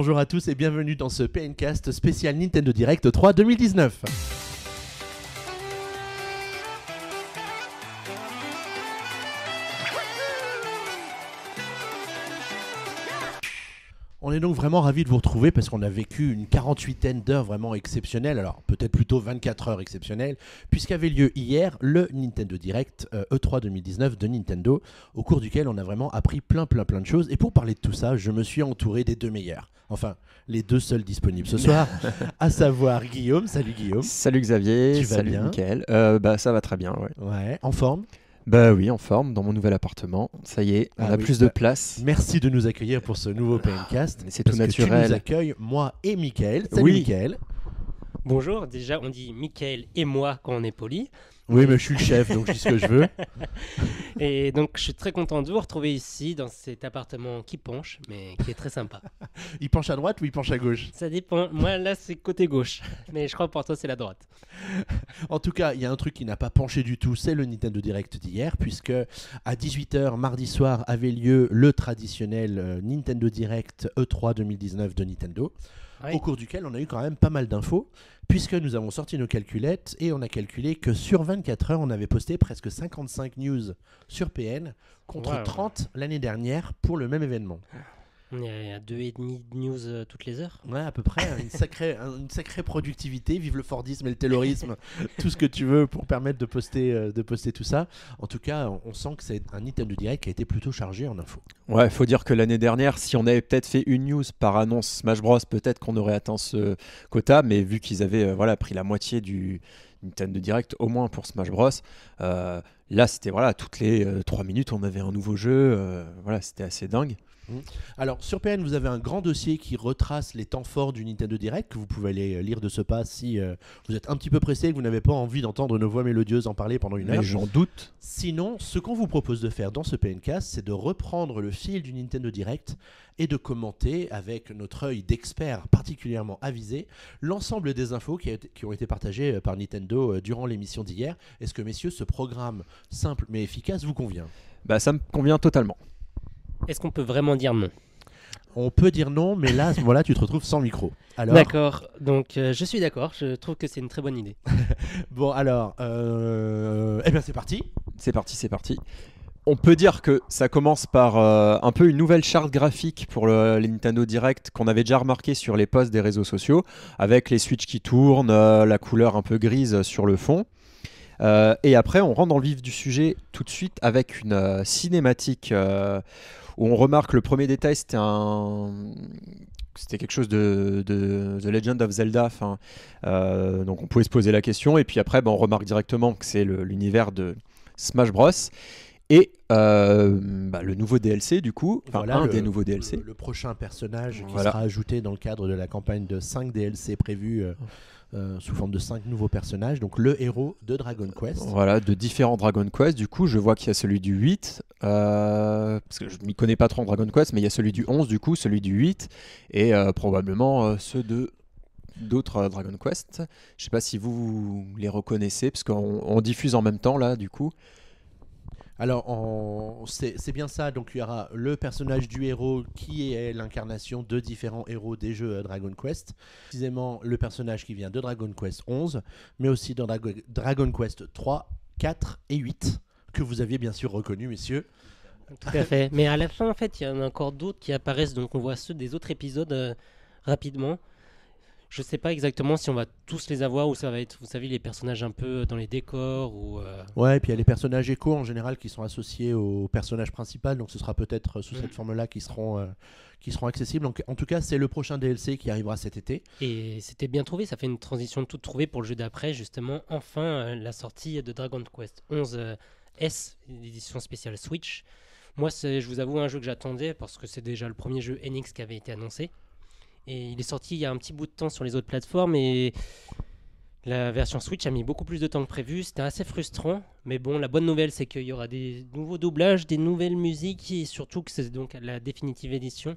Bonjour à tous et bienvenue dans ce PNcast spécial Nintendo Direct 3 2019. On est donc vraiment ravi de vous retrouver parce qu'on a vécu une 48aine d'heures vraiment exceptionnelles, alors peut-être plutôt 24 heures exceptionnelles, puisqu'avait lieu hier le Nintendo Direct E3 euh, 2019 e de Nintendo, au cours duquel on a vraiment appris plein plein plein de choses. Et pour parler de tout ça, je me suis entouré des deux meilleurs, enfin les deux seuls disponibles ce soir, à savoir Guillaume. Salut Guillaume. Salut Xavier. salut bien euh, bah, ça va très bien, ouais. Ouais, en forme bah oui, en forme, dans mon nouvel appartement. Ça y est, on ah a plus de bah, place. Merci de nous accueillir pour ce nouveau ah, PNCast. c'est tout naturel. Que tu nous accueilles, moi et Michael. Salut oui. Bonjour, déjà on dit Michael et moi quand on est poli. Oui, mais je suis le chef, donc je dis ce que je veux. Et donc, je suis très content de vous retrouver ici, dans cet appartement qui penche, mais qui est très sympa. il penche à droite ou il penche à gauche Ça dépend. Moi, là, c'est côté gauche. Mais je crois que pour toi, c'est la droite. en tout cas, il y a un truc qui n'a pas penché du tout, c'est le Nintendo Direct d'hier, puisque à 18h, mardi soir, avait lieu le traditionnel euh, Nintendo Direct E3 2019 de Nintendo au cours duquel on a eu quand même pas mal d'infos, puisque nous avons sorti nos calculettes et on a calculé que sur 24 heures, on avait posté presque 55 news sur PN contre 30 l'année dernière pour le même événement. Ah. Il y a deux et demi de news euh, toutes les heures. Ouais, à peu près. Hein. une, sacrée, une sacrée productivité. Vive le Fordisme et le Taylorisme. tout ce que tu veux pour permettre de poster, euh, de poster tout ça. En tout cas, on sent que c'est un item de direct qui a été plutôt chargé en info. Ouais, il faut dire que l'année dernière, si on avait peut-être fait une news par annonce Smash Bros, peut-être qu'on aurait atteint ce quota. Mais vu qu'ils avaient euh, voilà, pris la moitié du, de Direct, au moins pour Smash Bros. là, c'était voilà, toutes les 3 minutes, on avait un nouveau jeu. voilà, c'était assez dingue. Mmh. Alors, sur PN, vous avez un grand dossier qui retrace les temps forts du Nintendo Direct, que vous pouvez aller euh, lire de ce pas si euh, vous êtes un petit peu pressé et que vous n'avez pas envie d'entendre nos voix mélodieuses en parler pendant une heure. j'en doute. Sinon, ce qu'on vous propose de faire dans ce PNcast, c'est de reprendre le fil du Nintendo Direct et de commenter avec notre œil d'expert particulièrement avisé l'ensemble des infos qui, qui, ont été partagées euh, par Nintendo durant l'émission d'hier. Est-ce que, messieurs, ce programme simple mais efficace vous convient Bah, ça me convient totalement. Est-ce qu'on peut vraiment dire non on peut dire non, mais là, voilà, tu te retrouves sans micro. Alors... D'accord, donc euh, je suis d'accord, je trouve que c'est une très bonne idée. bon, alors, euh, eh bien c'est parti. C'est parti, c'est parti. On peut dire que ça commence par euh, un peu une nouvelle charte graphique pour le, les Nintendo Direct qu'on avait déjà remarqué sur les posts des réseaux sociaux, avec les switches qui tournent, la couleur un peu grise sur le fond. et après, on rentre dans le vif du sujet tout de suite avec une cinématique où on remarque le premier détail, c'était quelque chose de, The Legend of Zelda. Euh, donc on pouvait se poser la question. Et puis après, ben, on remarque directement que c'est l'univers de Smash Bros. Et euh, bah, le nouveau DLC, du coup, le, des nouveaux DLC. Le, prochain personnage qui sera ajouté dans le cadre de la campagne de 5 DLC prévus. Euh, euh, sous forme de cinq nouveaux personnages, donc le héros de Dragon Quest. Voilà, de différents Dragon Quest. Du coup, je vois qu'il y a celui du 8, euh, parce que je m'y connais pas trop en Dragon Quest, mais il y a celui du 11, du coup, celui du 8, et euh, probablement ceux de d'autres Dragon Quest. Je sais pas si vous les reconnaissez, parce qu'on diffuse en même temps là, du coup. Alors, c'est bien ça. Donc, il y aura le personnage du héros qui est l'incarnation de différents héros des jeux euh, Dragon Quest. Précisément, le personnage qui vient de Dragon Quest 11, mais aussi dans Dragon Quest 3, 4 et 8, que vous aviez bien sûr reconnu, messieurs. Tout à fait. Mais à la fin, en fait, il y en a encore d'autres qui apparaissent. Donc, on voit ceux des autres épisodes euh, rapidement. Je sais pas exactement si on va tous les avoir ou ça va être, vous savez, les personnages un peu dans les décors ou. Euh. Ouais, puis il y a les personnages échos en général qui sont associés au personnage principal, donc ce sera peut-être euh, sous mm. cette forme-là qu'ils seront, euh, qui seront accessibles. en tout cas, c'est le prochain DLC qui arrivera cet été. Et c'était bien trouvé, ça fait une transition de toute trouvée pour le jeu d'après, justement, enfin la sortie de Dragon Quest 11 S, édition spéciale Switch. Moi, je vous avoue, un jeu que j'attendais parce que c'est déjà le premier jeu NX qui avait été annoncé. Et il est sorti il y a un petit bout de temps sur les autres plateformes et la version Switch a mis beaucoup plus de temps que prévu. C'était assez frustrant, mais bon, la bonne nouvelle c'est qu'il y aura des nouveaux doublages, des nouvelles musiques et surtout que c'est donc la définitive édition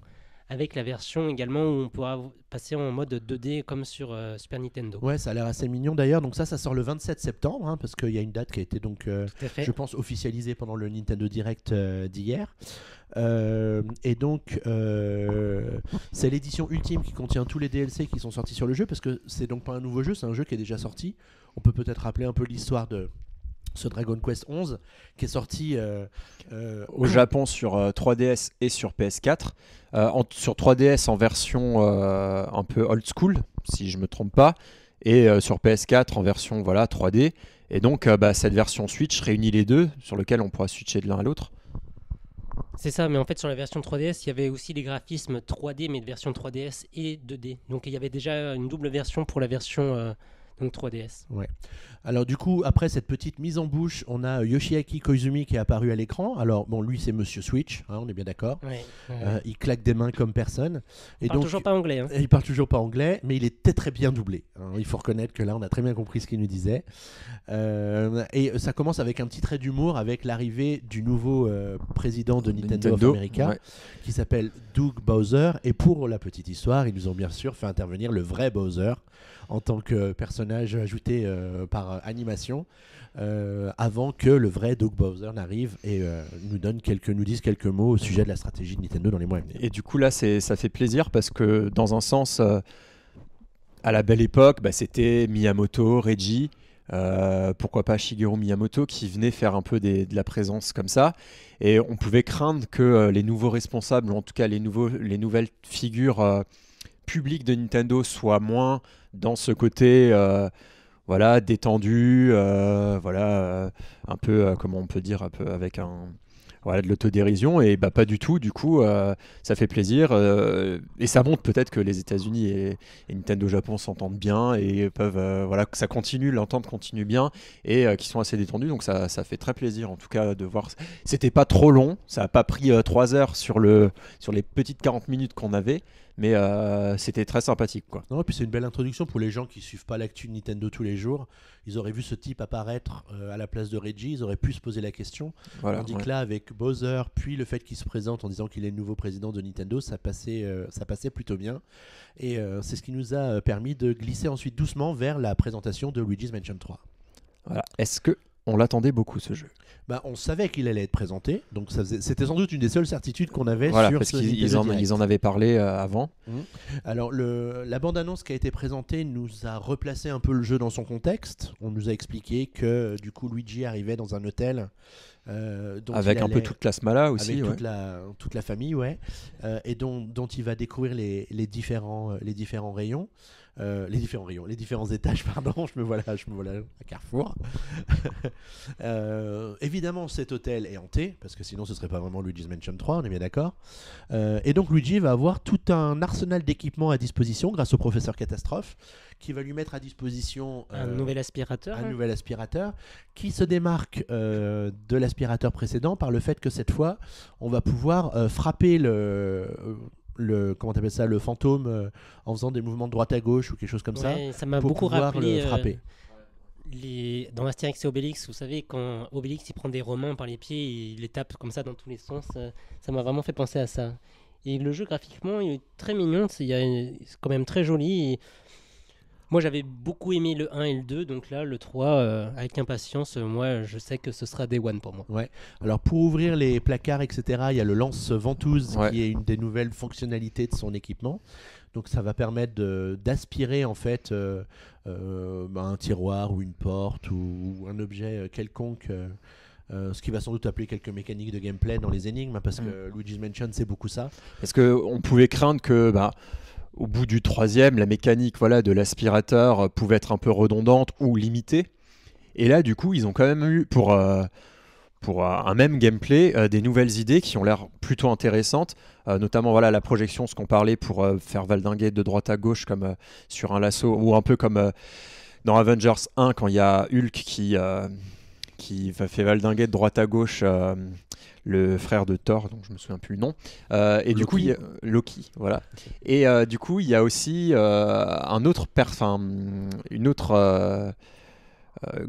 avec la version également où on pourra passer en mode 2D comme sur euh, Super Nintendo. Ouais, ça a l'air assez mignon d'ailleurs. Donc ça, ça sort le 27 septembre, hein, parce qu'il y a une date qui a été donc, euh, je pense, officialisée pendant le Nintendo Direct euh, d'hier. et donc, c'est l'édition ultime qui contient tous les DLC qui sont sortis sur le jeu, parce que c'est donc pas un nouveau jeu, c'est un jeu qui est déjà sorti. On peut peut-être rappeler un peu l'histoire de, ce Dragon Quest 11 qui est sorti euh, euh, au Japon sur 3DS euh, et sur PS4. sur 3DS en version un peu old school, si je ne me trompe pas, et sur PS4 en version voilà 3D. Et donc bah, cette version Switch réunit les deux, sur lequel on pourra switcher de l'un à l'autre. C'est ça, mais en fait sur la version 3DS, il y avait aussi les graphismes 3D, mais de version 3DS et 2D. Donc il y avait déjà une double version pour la version donc 3DS. Ouais. Alors du coup, après cette petite mise en bouche, on a Yoshiaki Koizumi qui est apparu à l'écran. Alors bon, lui c'est Monsieur Switch, hein, on est bien d'accord. Euh, il claque des mains comme personne. Et il parle donc, toujours pas anglais. Il hein. Il parle toujours pas anglais, mais il était très bien doublé. Hein. Il faut reconnaître que là, on a très bien compris ce qu'il nous disait. Euh, et ça commence avec un petit trait d'humour avec l'arrivée du nouveau euh, président de Nintendo, of America, qui s'appelle Doug Bowser. Et pour la petite histoire, ils nous ont bien sûr fait intervenir le vrai Bowser en tant que personnage ajouté euh, par euh, animation, euh, avant que le vrai Doug Bowser n'arrive et nous donne quelques, nous dise quelques mots au sujet de la stratégie de Nintendo dans les mois à venir. Et du coup là, ça fait plaisir parce que dans un sens, à la belle époque, bah, c'était Miyamoto, Reggie. pourquoi pas Shigeru Miyamoto qui venait faire un peu de la présence comme ça. Et on pouvait craindre que les nouveaux responsables, ou en tout cas les, nouveaux, les nouvelles figures public de Nintendo soit moins dans ce côté euh, voilà détendu euh, voilà euh, un peu comment on peut dire un peu avec un voilà, de l'autodérision et bah pas du tout. Du coup, ça fait plaisir et ça montre peut-être que les États-Unis et, Nintendo Japon s'entendent bien et peuvent voilà que ça continue, l'entente continue bien et qui sont assez détendus. Donc ça, ça, fait très plaisir en tout cas de voir. C'était pas trop long, ça a pas pris 3 heures sur le sur les petites 40 minutes qu'on avait. Mais euh, c'était très sympathique. Quoi. Non, puis c'est une belle introduction pour les gens qui suivent pas l'actu Nintendo tous les jours. Ils auraient vu ce type apparaître euh, à la place de Reggie, ils auraient pu se poser la question. On Tandis que là, avec Bowser, puis le fait qu'il se présente en disant qu'il est le nouveau président de Nintendo, ça passait, euh, ça passait plutôt bien. Et c'est ce qui nous a permis de glisser ensuite doucement vers la présentation de Luigi's Mansion 3. Voilà. Est-ce que on l'attendait beaucoup ce jeu. Bah, on savait qu'il allait être présenté, donc c'était sans doute une des seules certitudes qu'on avait sur parce qu'ils en, ils en avaient parlé euh, avant. Mmh. Alors la bande-annonce qui a été présentée nous a replacé un peu le jeu dans son contexte. On nous a expliqué que du coup Luigi arrivait dans un hôtel. Euh, avec un peu toute la smala aussi. Avec toute, la, famille, ouais. Euh, et dont, il va découvrir les différents rayons. Euh, les différents rayons, les différents étages, pardon, je me vois là, je me vois à Carrefour. Euh, évidemment, cet hôtel est hanté, parce que sinon ce serait pas vraiment Luigi's Mansion 3, on est bien d'accord. Euh, et donc Luigi va avoir tout un arsenal d'équipements à disposition grâce au professeur Catastrophe, qui va lui mettre à disposition un nouvel aspirateur. Un hein. nouvel aspirateur, qui se démarque de l'aspirateur précédent par le fait que cette fois, on va pouvoir frapper le le comment t'appelles ça le fantôme euh, en faisant des mouvements de droite à gauche ou quelque chose comme ça, ça m'a beaucoup rappelé, le euh, frapper. Les... Dans Astérix et Obélix, vous savez, quand Obélix il prend des Romains par les pieds, il les tape comme ça dans tous les sens, euh, ça m'a vraiment fait penser à ça. Et le jeu graphiquement, il est très mignon, c'est quand même très joli. Moi, j'avais beaucoup aimé le 1 et le 2, donc là, le 3, euh, avec impatience, euh, moi, je sais que ce sera Day One pour moi. Ouais. Alors, pour ouvrir les placards, etc., il y a le lance-ventouse qui est une des nouvelles fonctionnalités de son équipement. Donc, ça va permettre d'aspirer, en fait, euh, bah, un tiroir ou une porte ou, un objet quelconque. ce qui va sans doute appeler quelques mécaniques de gameplay dans les énigmes, hein, parce mm. que Luigi's Mansion, c'est beaucoup ça. Est-ce qu'on pouvait craindre que bah, au bout du troisième, la mécanique voilà, de l'aspirateur euh, pouvait être un peu redondante ou limitée. Et là, du coup, ils ont quand même eu, pour, euh, pour euh, un même gameplay, des nouvelles idées qui ont l'air plutôt intéressantes, notamment voilà, la projection, ce qu'on parlait, pour faire valdinguer de droite à gauche comme sur un lasso, ou un peu comme dans Avengers 1, quand il y a Hulk qui, qui fait valdinguer de droite à gauche le frère de Thor, donc je me souviens plus le nom. Euh, et du coup, il y a, euh, Loki, voilà. Et euh, du coup, il y a aussi un autre enfin une autre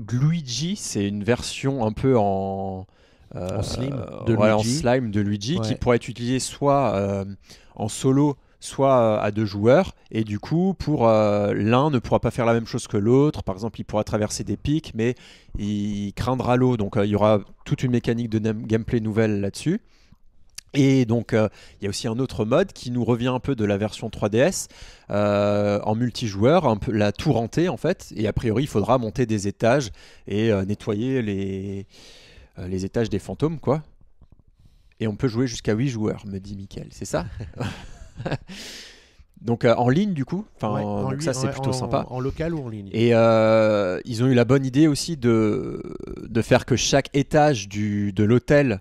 Luigi, c'est une version un peu en en slime de Luigi, qui pourrait être utilisé soit en solo soit euh, à deux joueurs, et du coup, pour euh, l'un ne pourra pas faire la même chose que l'autre. Par exemple, il pourra traverser des pics, mais il craindra l'eau, donc euh, il y aura toute une mécanique de gameplay nouvelle là-dessus. Et donc, il y a aussi un autre mode qui nous revient un peu de la version 3DS en multijoueur, un peu la tour hantée en fait. Et a priori, il faudra monter des étages et nettoyer les, les étages des fantômes, quoi. Et on peut jouer jusqu'à 8 joueurs, me dit Mickaël, c'est ça Donc euh, en ligne du coup, enfin, ça c'est plutôt sympa. En, local ou en ligne Et euh, ils ont eu la bonne idée aussi de, de faire que chaque étage du, de l'hôtel,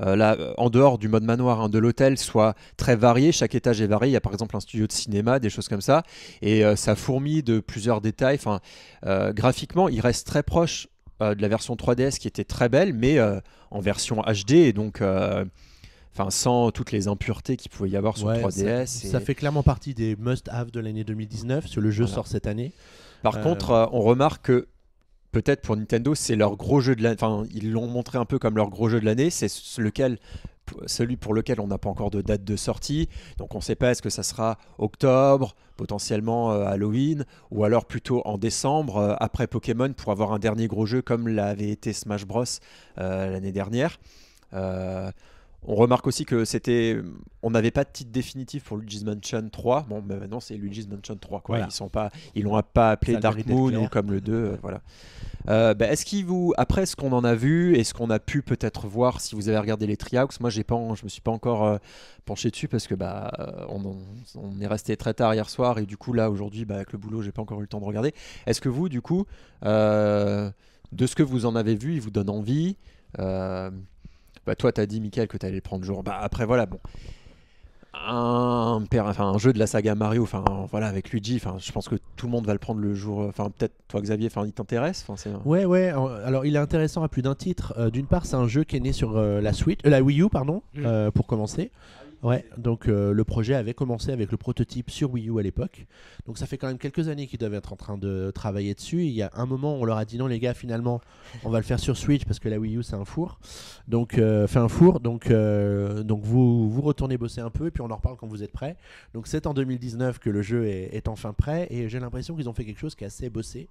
euh, en dehors du mode manoir hein, de l'hôtel, soit très varié. Chaque étage est varié. Il y a par exemple un studio de cinéma, des choses comme ça. Et ça fourmille de plusieurs détails. Enfin, graphiquement, il reste très proche de la version 3DS qui était très belle, mais en version HD. Et donc Enfin, sans toutes les impuretés qu'il pouvait y avoir sur 3DS. Ça, fait clairement partie des must-have de l'année 2019, si le jeu sort cette année. Par euh, contre, euh, on remarque que peut-être pour Nintendo, c'est leur gros jeu de l'année. Enfin, ils l'ont montré un peu comme leur gros jeu de l'année. C'est lequel celui pour lequel on n'a pas encore de date de sortie. Donc on ne sait pas est-ce que ça sera octobre, potentiellement euh, Halloween, ou alors plutôt en décembre, après Pokémon, pour avoir un dernier gros jeu comme l'avait été Smash Bros l'année dernière. On remarque aussi que c'était, on n'avait pas de titre définitif pour Luigi's Mansion 3. Bon, mais maintenant c'est Luigi's Mansion 3. Quoi. Ils ne pas, l'ont pas appelé Dark Moon comme le 2. Euh, voilà. Euh, bah, est-ce qu'il vous, après ce qu'on en a vu et ce qu'on a pu peut-être voir, si vous avez regardé les Triax, moi j'ai pas, je me suis pas encore euh, penché dessus parce que bah on, est resté très tard hier soir et du coup là aujourd'hui, bah, avec le boulot, j'ai pas encore eu le temps de regarder. Est-ce que vous, du coup, de ce que vous en avez vu, il vous donne envie? Bah, toi, tu as dit, Michael, que tu allais le prendre jour. Bah, après, voilà, bon. Un, père, enfin, un jeu de la saga Mario, voilà, avec Luigi, je pense que tout le monde va le prendre le jour. Enfin, peut-être toi, Xavier, il t'intéresse. Enfin, Ouais, ouais. Alors, il est intéressant à plus d'un titre. Euh, d'une part, c'est un jeu qui est né sur euh, la Switch, euh, la Wii U, pardon, mm. pour commencer. Ouais, donc euh, le projet avait commencé avec le prototype sur Wii U à l'époque. Donc ça fait quand même quelques années qu'ils doivent être en train de travailler dessus. il y a un moment, on leur a dit non, les gars, finalement, on va le faire sur Switch parce que la Wii U c'est un four. Donc, fait euh, un four. Donc, euh, donc vous, vous retournez bosser un peu et puis on en reparle quand vous êtes prêts. Donc c'est en 2019 que le jeu est, est enfin prêt et j'ai l'impression qu'ils ont fait quelque chose qui est assez bossé.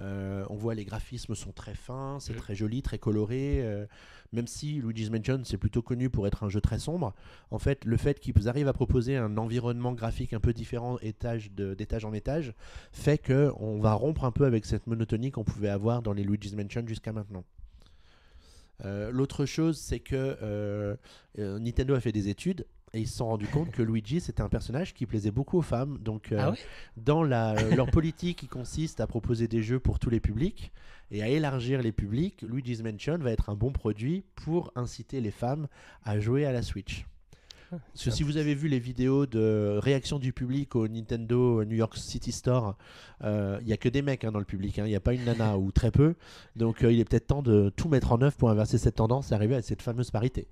Euh, on voit les graphismes sont très fins, c'est mhm. très joli, très coloré. Euh, même si Luigi's Mansion c'est plutôt connu pour être un jeu très sombre, en fait le fait qu'ils arrivent à proposer un environnement graphique un peu différent étage d'étage en étage fait que on va rompre un peu avec cette monotonie qu'on pouvait avoir dans les Luigi's Mansion jusqu'à maintenant. Euh, l'autre chose, c'est que Nintendo a fait des études et ils se sont rendus compte que Luigi c'était un personnage qui plaisait beaucoup aux femmes. Donc euh, ah dans euh, leur politique qui consiste à proposer des jeux pour tous les publics et à élargir les publics, Luigi's Mansion va être un bon produit pour inciter les femmes à jouer à la Switch. Parce que si vous avez vu les vidéos de réaction du public au Nintendo New York City Store, il euh, y n'y a que des mecs hein, dans le public, il hein. n'y a pas une nana ou très peu. Donc il est peut-être temps de tout mettre en œuvre pour inverser cette tendance et arriver à cette fameuse parité.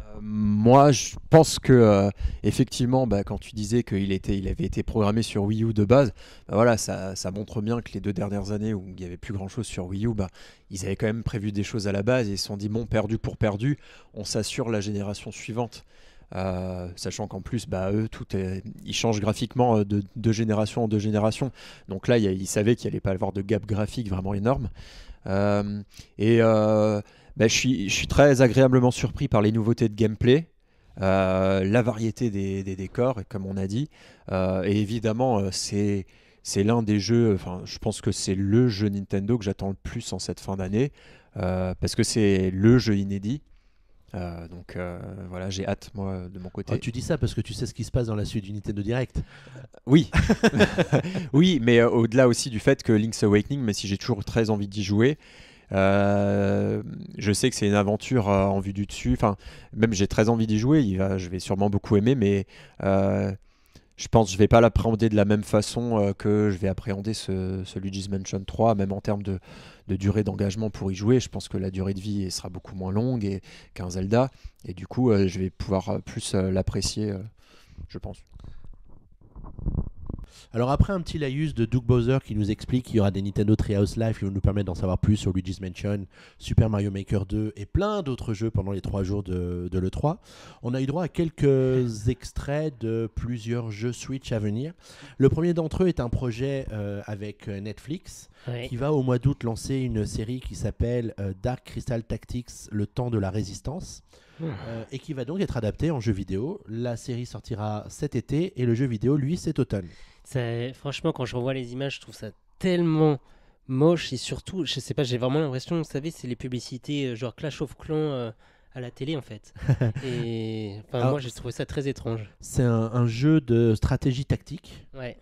Euh, moi, je pense que euh, effectivement, bah, quand tu disais qu'il était, il avait été programmé sur Wii U de base, bah, voilà, ça, montre bien que les deux dernières années où il n'y avait plus grand chose sur Wii U, bah, ils avaient quand même prévu des choses à la base et ils se sont dit bon, perdu pour perdu, on s'assure la génération suivante. Euh, sachant qu'en plus, bah, eux, ils changent graphiquement de, génération en deux génération. Donc là, ils savaient qu'il n'allait pas avoir de gap graphique vraiment énorme. et bah, je, suis, très agréablement surpris par les nouveautés de gameplay. Euh, la variété des, décors, comme on a dit. Euh, et évidemment, euh, c'est, c'est l'un des jeux, enfin, je pense que c'est le jeu Nintendo que j'attends le plus en cette fin d'année, parce que c'est le jeu inédit. donc voilà, j'ai hâte moi de mon côté. Ah, tu dis ça parce que tu sais ce qui se passe dans la suite du Nintendo Direct. Oui, oui, mais au-delà aussi du fait que Link's Awakening, mais si j'ai toujours très envie d'y jouer, euh, je sais que c'est une aventure euh, en vue du dessus. Enfin, même j'ai très envie d'y jouer. je vais sûrement beaucoup aimer, mais euh, je pense que je ne vais pas l'appréhender de la même façon que je vais appréhender ce, ce Luigi's Mansion 3, même en termes de, durée d'engagement pour y jouer. Je pense que la durée de vie sera beaucoup moins longue qu'un Zelda, et du coup, je vais pouvoir plus l'apprécier, je pense. Alors après un petit laïus de Doug Bowser qui nous explique qu'il y aura des Nintendo Treehouse Live qui vont nous permettre d'en savoir plus sur Luigi's Mansion, Super Mario Maker 2 et plein d'autres jeux pendant les trois jours de, de l'E3, on a eu droit à quelques extraits de plusieurs jeux Switch à venir. Le premier d'entre eux est un projet euh, avec euh, Netflix qui va au mois d'août lancer une série qui s'appelle euh, Dark Crystal Tactics, le temps de la résistance. Ah. et qui va donc être adapté en jeu vidéo. La série sortira cet été et le jeu vidéo, lui, cet automne franchement, quand je revois les images, je trouve ça tellement moche et surtout, je sais pas, j'ai vraiment l'impression, vous savez, c'est les publicités euh, genre Clash of Clans euh, à la télé en fait. et moi, j'ai trouvé ça très étrange. C'est un, jeu de stratégie tactique. ouais,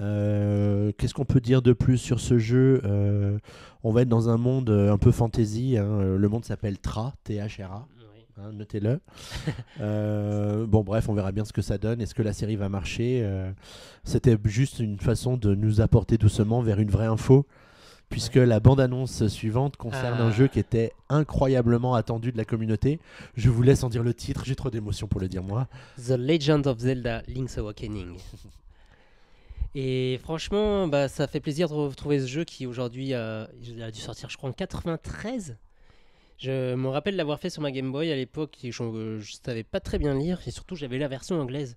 euh, Qu'est-ce qu'on peut dire de plus sur ce jeu On va être dans un monde un peu fantasy. Hein, le monde s'appelle Tra, T-H-R-A. Hein, notez-le. Euh, bon, bref, on verra bien ce que ça donne. Est-ce que la série va marcher euh, C'était juste une façon de nous apporter doucement vers une vraie info, puisque la bande-annonce suivante concerne un ah. jeu qui était incroyablement attendu de la communauté. Je vous laisse en dire le titre, j'ai trop d'émotions pour le dire moi. The Legend of Zelda Link's Awakening. Et franchement, bah, ça fait plaisir de retrouver ce jeu qui aujourd'hui euh, a dû sortir, je crois, en 93. Je me rappelle l'avoir fait sur ma Game Boy à l'époque. Je ne savais pas très bien lire et surtout j'avais la version anglaise.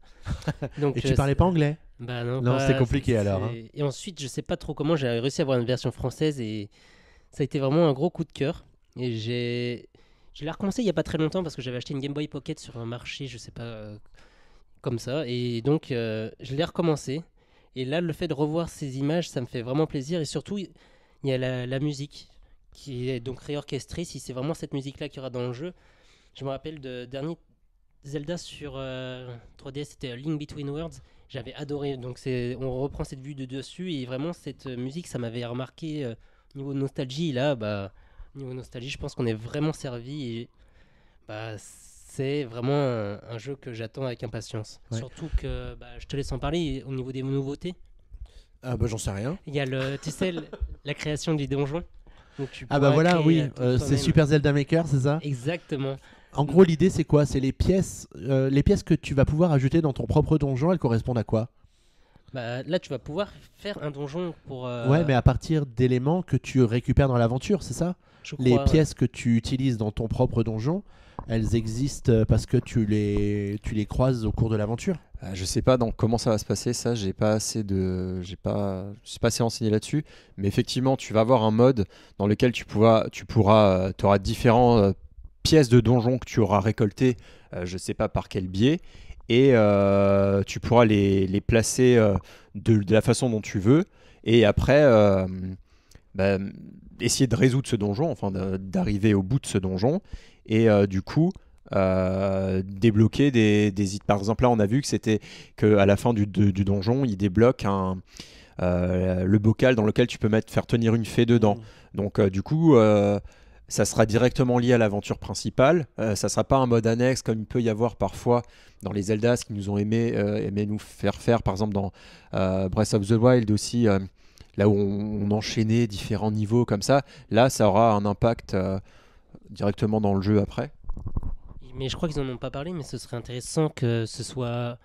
Donc, et tu euh, parlais pas anglais bah, Non, non compliqué alors. Hein. Et ensuite, je sais pas trop comment j'ai réussi à avoir une version française et ça a été vraiment un gros coup de cœur. Et j'ai. Je l'ai recommencé il n'y a pas très longtemps parce que j'avais acheté une Game Boy Pocket sur un marché, je sais pas, euh, comme ça. Et donc, euh, je l'ai recommencé. Et là, le fait de revoir ces images, ça me fait vraiment plaisir. Et surtout, il y a la, la musique qui est donc réorchestré si c'est vraiment cette musique-là qu'il y aura dans le jeu. Je me rappelle de dernier Zelda sur 3DS, euh, c'était euh, Link Between Worlds. J'avais adoré. Donc c'est, on reprend cette vue de dessus et vraiment cette euh, musique, ça m'avait remarqué au niveau nostalgie. Là, bah niveau nostalgie, je pense qu'on est vraiment servi. Et, bah c'est vraiment un, jeu que j'attends avec impatience. Surtout que bah, je te laisse en parler au niveau des nouveautés. Ah bah j'en sais rien. Il y a le, tu sais, la création du donjon ah bah voilà, oui, euh, c'est Super Zelda Maker, c'est ça Exactement. En gros, l'idée c'est quoi C'est les pièces, euh, les pièces que tu vas pouvoir ajouter dans ton propre donjon. Elles correspondent à quoi bah, là, tu vas pouvoir faire un donjon pour. Euh, ouais, mais à partir d'éléments que tu récupères dans l'aventure, c'est ça Les pièces que tu utilises dans ton propre donjon, elles existent parce que tu les, tu les croises au cours de l'aventure euh, je sais pas comment ça va se passer, ça j'ai pas assez de, j'ai pas, je suis pas assez renseigné là-dessus, mais effectivement tu vas avoir un mode dans lequel tu pourras, tu euh, auras différents euh, pièces de donjon que tu auras récoltées, je ne sais pas par quel biais, et tu pourras les, placer de, la façon dont tu veux, et après bah, essayer de résoudre ce donjon, enfin d'arriver au bout de ce donjon, et euh, du coup euh, débloquer des, des Par exemple, là, on a vu que c'était qu'à la fin du, du, donjon, il débloque un, euh, le bocal dans lequel tu peux mettre, faire tenir une fée dedans. Mmh. Donc, du coup. ça sera directement lié à l'aventure principale. ça sera pas un mode annexe comme il peut y avoir parfois dans les Zelda, qui nous ont aimé, aimé nous faire faire, par exemple dans Breath of the Wild aussi, là où on, on, enchaînait différents niveaux comme ça. Là, ça aura un impact directement dans le jeu après. Mais je crois qu'ils n'en ont pas parlé, mais ce serait intéressant que ce soit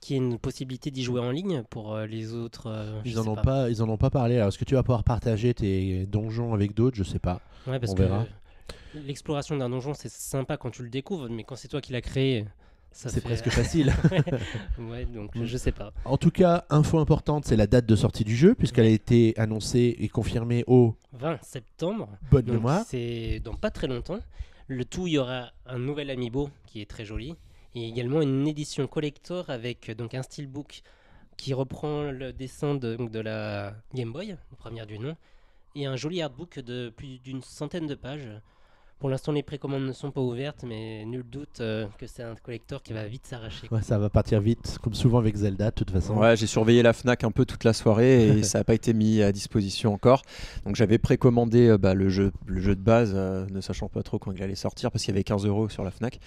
qu'il y ait une possibilité d'y jouer en ligne pour euh, les autres. Euh, ils n'en ont pas. ils en ont pas parlé. Alors est-ce que tu vas pouvoir partager tes donjons avec d'autres Je sais pas. On verra. L'exploration d'un donjon c'est sympa quand tu le découvres, mais quand c'est toi qui l'as créé, c'est presque euh, facile. ouais, donc je sais pas. En tout cas, info importante, c'est la date de sortie du jeu, puisqu'elle a été annoncée et confirmée au 20 septembre. Bonne donc C'est dans pas très longtemps. Le tout, il y aura un nouvel amiibo qui est très joli, et également une édition collector avec euh, donc un steelbook qui reprend le dessin de, la Game Boy, première du nom, et un joli artbook de plus d'une centaine de pages pour l'instant, les précommandes ne sont pas ouvertes, mais nul doute euh, que c'est un collector qui va vite s'arracher. Ouais, ça va partir vite, comme souvent avec Zelda, de toute façon. Ouais, j'ai surveillé la Fnac un peu toute la soirée et ça n'a pas été mis à disposition encore. Donc j'avais précommandé euh, bah, le, jeu, le jeu de base, euh, ne sachant pas trop quand il allait sortir, parce qu'il y avait 15 euros sur la Fnac.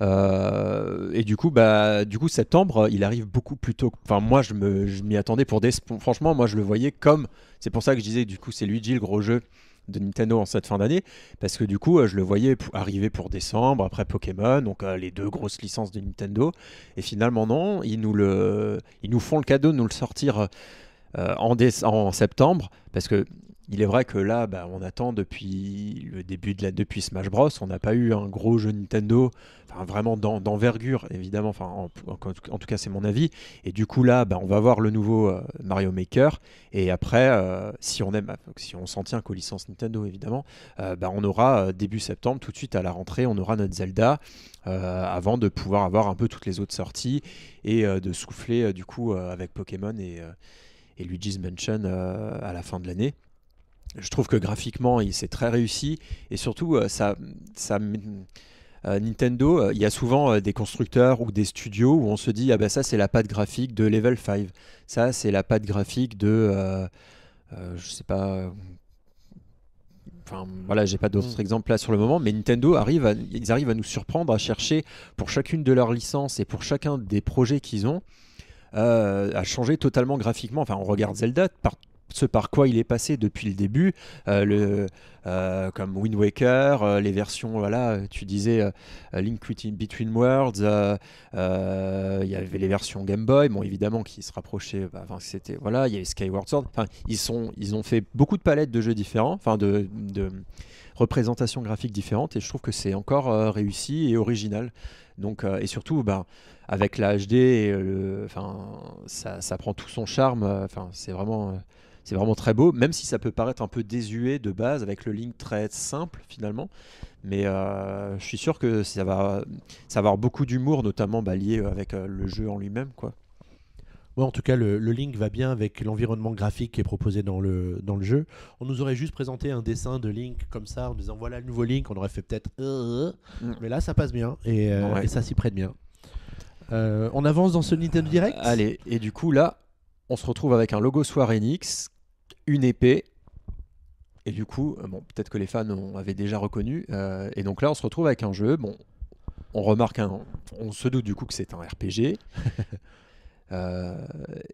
et du coup, bah, du coup, septembre, il arrive beaucoup plus tôt. Enfin, moi, je m'y attendais pour des. Franchement, moi, je le voyais comme. C'est pour ça que je disais, du coup, c'est Luigi le gros jeu de Nintendo en cette fin d'année, parce que du coup, euh, je le voyais arriver pour décembre, après Pokémon, donc euh, les deux grosses licences de Nintendo, et finalement non, ils nous, le, ils nous font le cadeau de nous le sortir euh, en septembre, parce que il est vrai que là, bah, on attend depuis le début de la, depuis Smash Bros, on n'a pas eu un gros jeu Nintendo, enfin vraiment d'envergure évidemment. Enfin, en, tout cas, c'est mon avis. Et du coup là, bah, on va voir le nouveau euh, Mario Maker. Et après, euh, si on aime, bah, si on s'en tient qu'aux licences Nintendo évidemment, euh, on aura début septembre, tout de suite à la rentrée, on aura notre Zelda avant de pouvoir avoir un peu toutes les autres sorties et de souffler du coup avec Pokémon et Luigi's Mansion à la fin de l'année je trouve que graphiquement, il c'est très réussi. Et surtout, euh, ça, ça euh, Nintendo, euh, il y a souvent des constructeurs ou des studios où on se dit Ah ben ça, c'est la patte graphique de Level 5. Ça, c'est la patte graphique de. Euh, je sais pas. Enfin, voilà, j'ai pas d'autres mm. exemples là sur le moment, mais Nintendo arrive à, ils arrivent à nous surprendre, à chercher pour chacune de leurs licences et pour chacun des projets qu'ils ont, à changer totalement graphiquement. Enfin, on regarde Zelda, par ce par quoi il est passé depuis le début, euh, euh, comme Wind Waker, euh, les versions, voilà, tu disais Link Between Worlds, il y avait les versions Game Boy, bon évidemment qui se rapprochaient, bah, c'était voilà, il y avait Skyward Sword, enfin ils sont, ils ont fait beaucoup de palettes de jeux différents, enfin de, représentations graphiques différentes et je trouve que c'est encore réussi et original. Donc, et surtout, bah, avec la HD, enfin ça, ça, prend tout son charme. Enfin, c'est vraiment c'est vraiment très beau, même si ça peut paraître un peu désuet de base avec le link très simple finalement. Mais euh, je suis sûr que ça va, ça avoir beaucoup d'humour, notamment bah, lié euh, avec euh, le jeu en lui-même. quoi. en tout cas, le, link va bien avec l'environnement graphique qui est proposé dans le, dans le jeu. On nous aurait juste présenté un dessin de Link comme ça, en disant voilà le nouveau Link, on aurait fait peut-être. Mm. Mais là, ça passe bien et, ça s'y prête bien. on avance dans ce Nintendo Direct Allez, et du coup, là, on se retrouve avec un logo Soir Enix, une épée. Et du coup, euh, bon, peut-être que les fans ont déjà reconnu. Euh, et donc là, on se retrouve avec un jeu. Bon, on remarque, un, on se doute du coup que c'est un RPG. Euh,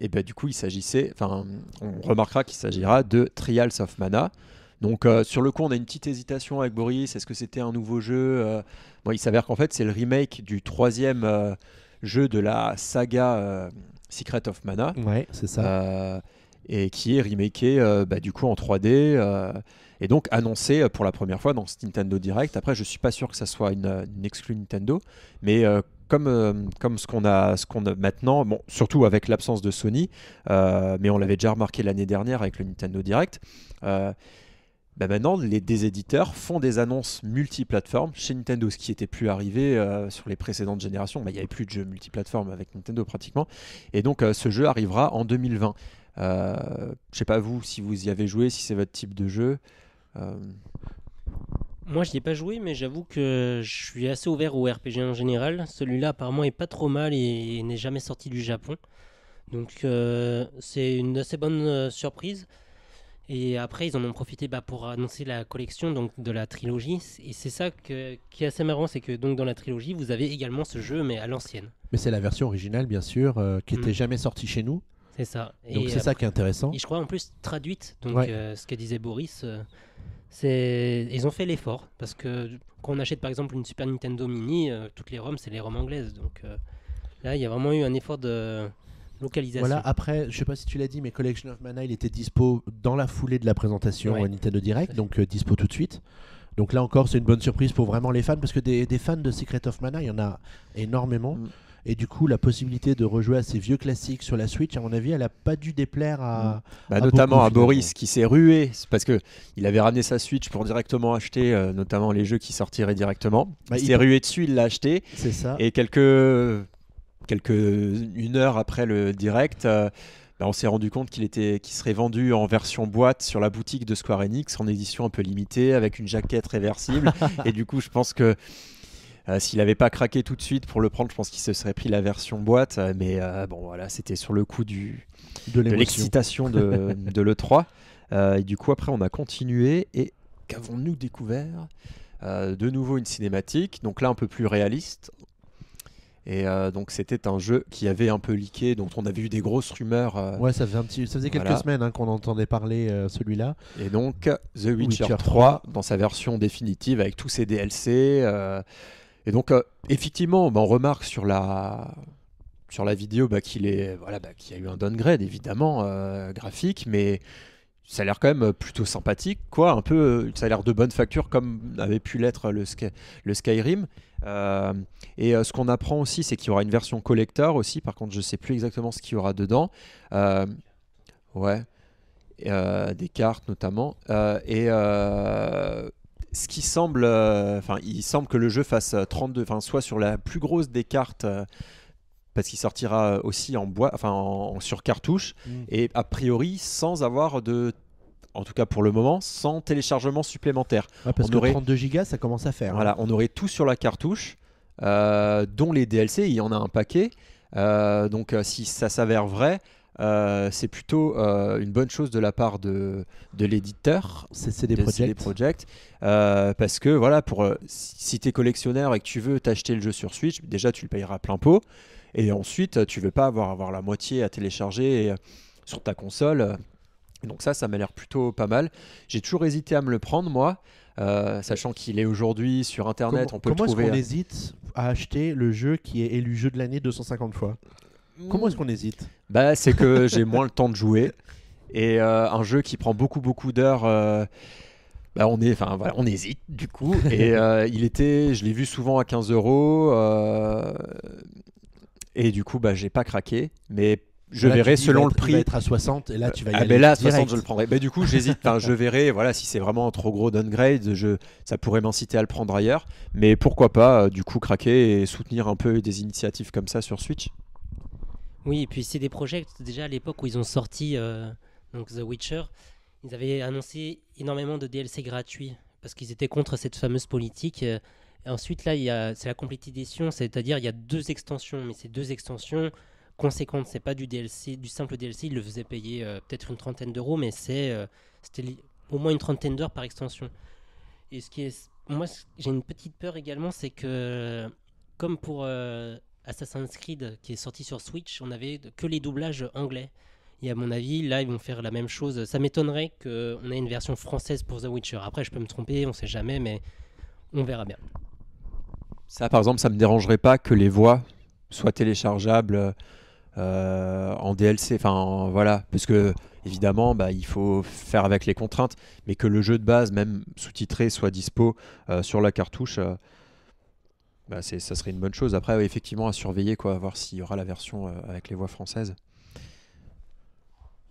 et ben du coup, il s'agissait, enfin, on remarquera qu'il s'agira de Trials of Mana. Donc sur le coup, on a une petite hésitation avec Boris. Est-ce que c'était un nouveau jeu Bon, il s'avère qu'en fait, c'est le remake du troisième jeu de la saga Secret of Mana. Ouais, c'est ça. Euh, et qui est remaké euh, bah, du coup en 3D euh, et donc annoncé pour la première fois dans ce Nintendo Direct. Après, je suis pas sûr que ça soit une, une exclue Nintendo, mais comme, comme ce qu'on a, ce qu'on a maintenant, bon, surtout avec l'absence de Sony, mais on l'avait déjà remarqué l'année dernière avec le Nintendo Direct. Euh, bah maintenant, les, des éditeurs font des annonces multiplateformes chez Nintendo, ce qui n'était plus arrivé euh, sur les précédentes générations. Bah, il n'y avait plus de jeux multiplateformes avec Nintendo pratiquement. Et donc, euh, ce jeu arrivera en 2020. Euh, je sais pas vous si vous y avez joué, si c'est votre type de jeu. Euh. Moi, je n'y ai pas joué, mais j'avoue que je suis assez ouvert aux RPG en général. Celui-là, apparemment, est pas trop mal et, et n'est jamais sorti du Japon. Donc, c'est une assez bonne surprise. Et après, ils en ont profité bah, pour annoncer la collection donc, de la trilogie. Et c'est ça qui est assez marrant, c'est que donc, dans la trilogie, vous avez également ce jeu, mais à l'ancienne. Mais c'est la version originale, bien sûr, euh, qui n'était mm. jamais sortie chez nous. C'est ça. Donc c'est ça qui est intéressant. Et je crois en plus traduite, donc euh, ce que disait Boris, euh, c'est ils ont fait l'effort parce que quand on achète par exemple une Super Nintendo Mini, toutes les roms, c'est les roms anglaises, donc là il y a vraiment eu un effort de Localisation. Voilà, après, je sais pas si tu l'as dit, mais Collection of Mana, il était dispo dans la foulée de la présentation en Nintendo Direct, donc euh, dispo tout de suite. Donc là encore, c'est une bonne surprise pour vraiment les fans, parce que des, fans de Secret of Mana, il y en a énormément. Mm. Et du coup, la possibilité de rejouer à ces vieux classiques sur la Switch, à mon avis, elle n'a pas dû déplaire à. Mm. Bah, notamment à Boris qui s'est rué, parce que il avait ramené sa Switch pour directement acheter, euh, notamment les jeux qui sortiraient directement. Bah, il s'est rué dessus, il l'a acheté. C'est ça. Et quelques quelques une heure après le direct, euh, bah, on s'est rendu compte qu'il était, qu'il serait vendu en version boîte sur la boutique de Square Enix, en édition un peu limitée, avec une jaquette réversible. et du coup, je pense que euh, s'il n'avait pas craqué tout de suite pour le prendre, je pense qu'il se serait pris la version boîte. Euh, mais bon, voilà, c'était sur le coup de l'excitation de, l'E3. et du coup, après, on a continué. Et qu'avons-nous découvert de nouveau une cinématique, donc là un peu plus réaliste. Et euh, donc c'était un jeu qui avait un peu leaké, dont on avait eu des grosses rumeurs. Euh, ouais, ça faisait, un petit, faisait quelques semaines hein, qu'on entendait parler euh, celui-là. Et donc The Witcher, 3, dans sa version définitive avec tous ses DLC. et donc effectivement, on remarque sur la sur la vidéo bah, qu'il voilà bah, y a eu un downgrade évidemment graphique, mais ça a l'air quand même plutôt sympathique, quoi. Un peu, ça a l'air de bonne facture comme avait pu l'être le Skyrim. Euh, et euh, ce qu'on apprend aussi, c'est qu'il y aura une version collector aussi. Par contre, je ne sais plus exactement ce qu'il y aura dedans. Euh, ouais, des cartes notamment. et ce qui semble, enfin, il semble que le jeu fasse 32, enfin, soit sur la plus grosse des cartes. parce qu'il sortira aussi en bois, enfin sur cartouche, mm. et a priori sans avoir de en tout cas pour le moment, sans téléchargement supplémentaire. Ah, parce on aurait... 32 go ça commence à faire. Hein. Voilà, on aurait tout sur la cartouche, euh, dont les DLC, il y en a un paquet. Euh, donc euh, si ça s'avère vrai, c'est plutôt une bonne chose de la part de, l'éditeur. C'est des, Project. projects. parce que voilà, pour, si tu es collectionneur et que tu veux t'acheter le jeu sur Switch, déjà tu le payeras plein pot. Et ensuite, tu veux pas avoir, la moitié à télécharger sur ta console. Donc ça, ça m'a l'air plutôt pas mal. J'ai toujours hésité à me le prendre, moi, euh, sachant qu'il est aujourd'hui sur Internet, comment, on peut trouver. Comment est-ce qu'on hein. hésite à acheter le jeu qui est élu jeu de l'année 250 fois Comment est-ce qu'on hésite bah, C'est que j'ai moins le temps de jouer. Et euh, un jeu qui prend beaucoup, beaucoup d'heures... Euh, bah on est, enfin on hésite du coup. Et il était, je l'ai vu souvent à 15 euros. Et du coup, bah, j'ai pas craqué. Mais je verrai selon le prix. va être à 60 et là tu vas y ah ben là, 60 je le prendrai. Mais ben, du coup, j'hésite. je verrai. Voilà, si c'est vraiment un trop gros downgrade, je, ça pourrait m'inciter à le prendre ailleurs. Mais pourquoi pas, euh, du coup, craquer et soutenir un peu des initiatives comme ça sur Switch. Oui, et puis c'est des projets déjà à l'époque où ils ont sorti euh, donc The Witcher, ils avaient annoncé énormément de DLC gratuits parce qu'ils étaient contre cette fameuse politique. Euh, ensuite, là, c'est la complète édition, c'est-à-dire il y a deux extensions, mais ces deux extensions conséquente. C'est pas du DLC, du simple DLC. Il le faisait payer euh, peut-être une trentaine d'euros, mais c'est euh, c'était au moins une trentaine d'heures par extension. Et ce qui est, moi, j'ai une petite peur également, c'est que comme pour euh, Assassin's Creed qui est sorti sur Switch, on avait que les doublages anglais. Et à mon avis, là, ils vont faire la même chose. Ça m'étonnerait qu'on ait une version française pour The Witcher. Après, je peux me tromper, on sait jamais, mais on verra bien. Ça, par exemple, ça me dérangerait pas que les voix soient téléchargeables euh, en DLC. Enfin, voilà, parce que évidemment, bah, il faut faire avec les contraintes, mais que le jeu de base, même sous-titré, soit dispo euh, sur la cartouche, euh, bah, ça serait une bonne chose. Après, effectivement, à surveiller, quoi, voir s'il y aura la version avec les voix françaises.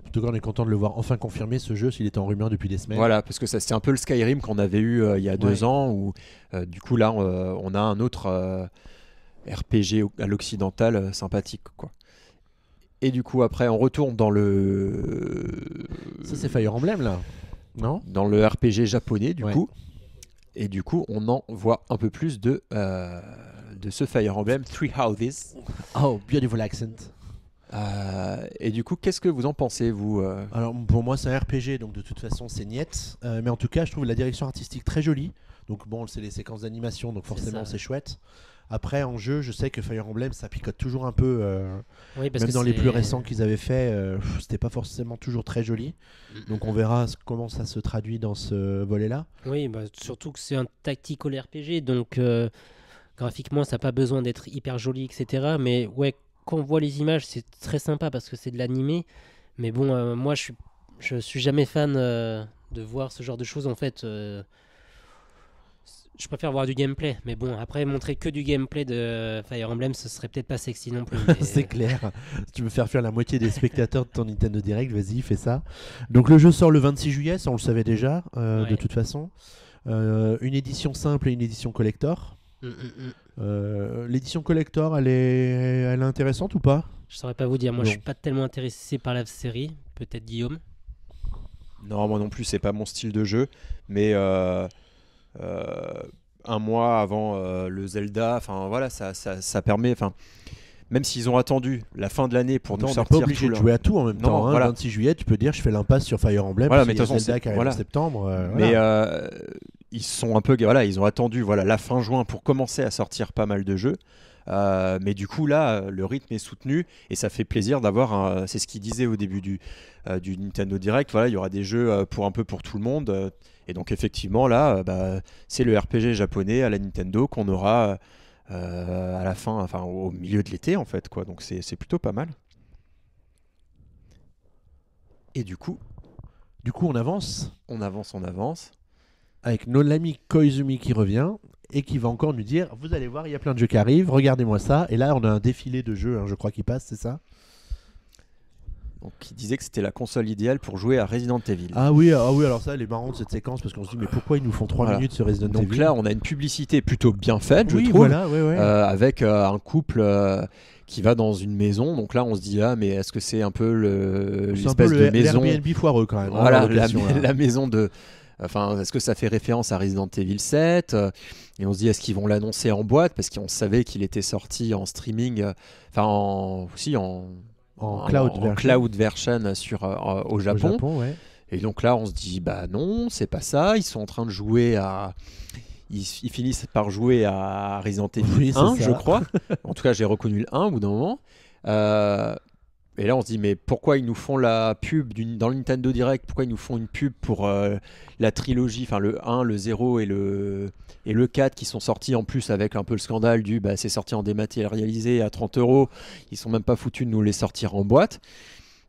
plutôt tout cas, on est content de le voir enfin confirmé ce jeu s'il était en rumeur depuis des semaines. Voilà, parce que ça c'est un peu le Skyrim qu'on avait eu il y a deux ans, où du coup là on, on, a un autre RPG à l'occidental sympathique. quoi. Et du coup, après, on retourne dans le. Ça, c'est Fire Emblem, là Non Dans le RPG japonais, du coup. Et du coup, on en voit un peu plus de, euh, de ce Fire Emblem Three Houses. Oh, beautiful accent. Euh, et du coup, qu'est-ce que vous en pensez, vous euh Alors, pour moi, c'est un RPG, donc de toute façon, c'est niet, mais en tout cas, je trouve la direction artistique très jolie. Donc, bon, c'est les séquences d'animation, donc forcément, c'est chouette. Après, en jeu, je sais que Fire Emblem, ça picote toujours un peu. Euh, parce même que dans les plus récents qu'ils avaient fait, euh, c'était pas forcément toujours très joli. Donc on verra comment ça se traduit dans ce volet-là. Oui, bah, surtout que c'est un tactical RPG, donc euh, graphiquement, ça n'a pas besoin d'être hyper joli, etc. Mais ouais, quand on voit les images, c'est très sympa parce que c'est de l'animé. Mais bon, moi, je suis, je suis jamais fan de voir ce genre de choses, en fait je préfère voir du gameplay, mais bon, après montrer que du gameplay de Fire Emblem, ce serait peut-être pas sexy non plus. c'est clair. si tu veux faire fuir la moitié des spectateurs de ton Nintendo Direct, vas-y, fais ça. Donc le jeu sort le 26 juillet, ça on le savait déjà, euh, de toute façon. Euh, une édition simple et une édition collector. Hum, hum, hum. Euh, l'édition collector, elle est... elle intéressante ou pas Je saurais pas vous dire. Moi, je suis pas tellement intéressé par la série. Peut-être Guillaume. Non, moi non plus, c'est pas mon style de jeu, mais euh, un mois avant euh, le Zelda. Enfin, voilà, ça, ça, ça permet. Enfin même s'ils ont attendu la fin de l'année pour nous sortir. pas obligé de jouer à tout en même temps. Hein. le 26 juillet, tu peux dire je fais l'impasse sur Fire Emblem. Voilà, mais y Zelda qui arrive en septembre. Euh, mais ils sont un peu, voilà, ils ont attendu, voilà, la fin juin pour commencer à sortir pas mal de jeux. mais du coup là, le rythme est soutenu et ça fait plaisir d'avoir. C'est ce qu'ils disaient au début du, du Nintendo Direct. Voilà, il y aura des jeux pour un peu pour tout le monde. Et donc effectivement, là, euh, bah, c'est le RPG japonais à la Nintendo qu'on aura euh, à la fin, enfin au milieu de l'été en fait. Quoi. Donc c'est plutôt pas mal. Et du coup, du coup, on avance. On avance, on avance. Avec ami Koizumi qui revient et qui va encore nous dire, vous allez voir, il y a plein de jeux qui arrivent, regardez-moi ça. Et là, on a un défilé de jeux, hein, je crois, qu'il passe, c'est ça donc, qui disait que c'était la console idéale pour jouer à Resident Evil. Ah oui, ah oui alors ça, elle est marrante cette séquence parce qu'on se dit, mais pourquoi ils nous font 3 minutes sur Resident Evil Donc là, on a une publicité plutôt bien faite, je trouve, euh, avec euh, un couple. Euh, qui va dans une maison. Donc là, on se dit ah, mais est-ce que c'est un peu l'espèce de maison Airbnb foireux quand même. Hein, voilà, la, maison de, Enfin, est-ce que ça fait référence à Resident Evil 7 Et on se dit, est-ce qu'ils vont l'annoncer en boîte Parce qu'on savait qu'il était sorti en streaming, enfin, aussi en, en, cloud, version. cloud version sur, euh, au Japon. Et donc là, on se dit, bah non, c'est pas ça. Ils sont en train de jouer à. Ils, finissent par jouer à Resident Evil je crois. en tout cas, j'ai reconnu le 1 au bout d'un moment. Euh, et là, on se dit, mais pourquoi ils nous font la pub dans le Nintendo Direct Pourquoi ils nous font une pub pour euh, la trilogie, enfin le 1, le 0 et le, et le 4 qui sont sortis en plus avec un peu le scandale du bah, c'est sorti en dématérialisé à 30 euros. Ils sont même pas foutus de nous les sortir en boîte.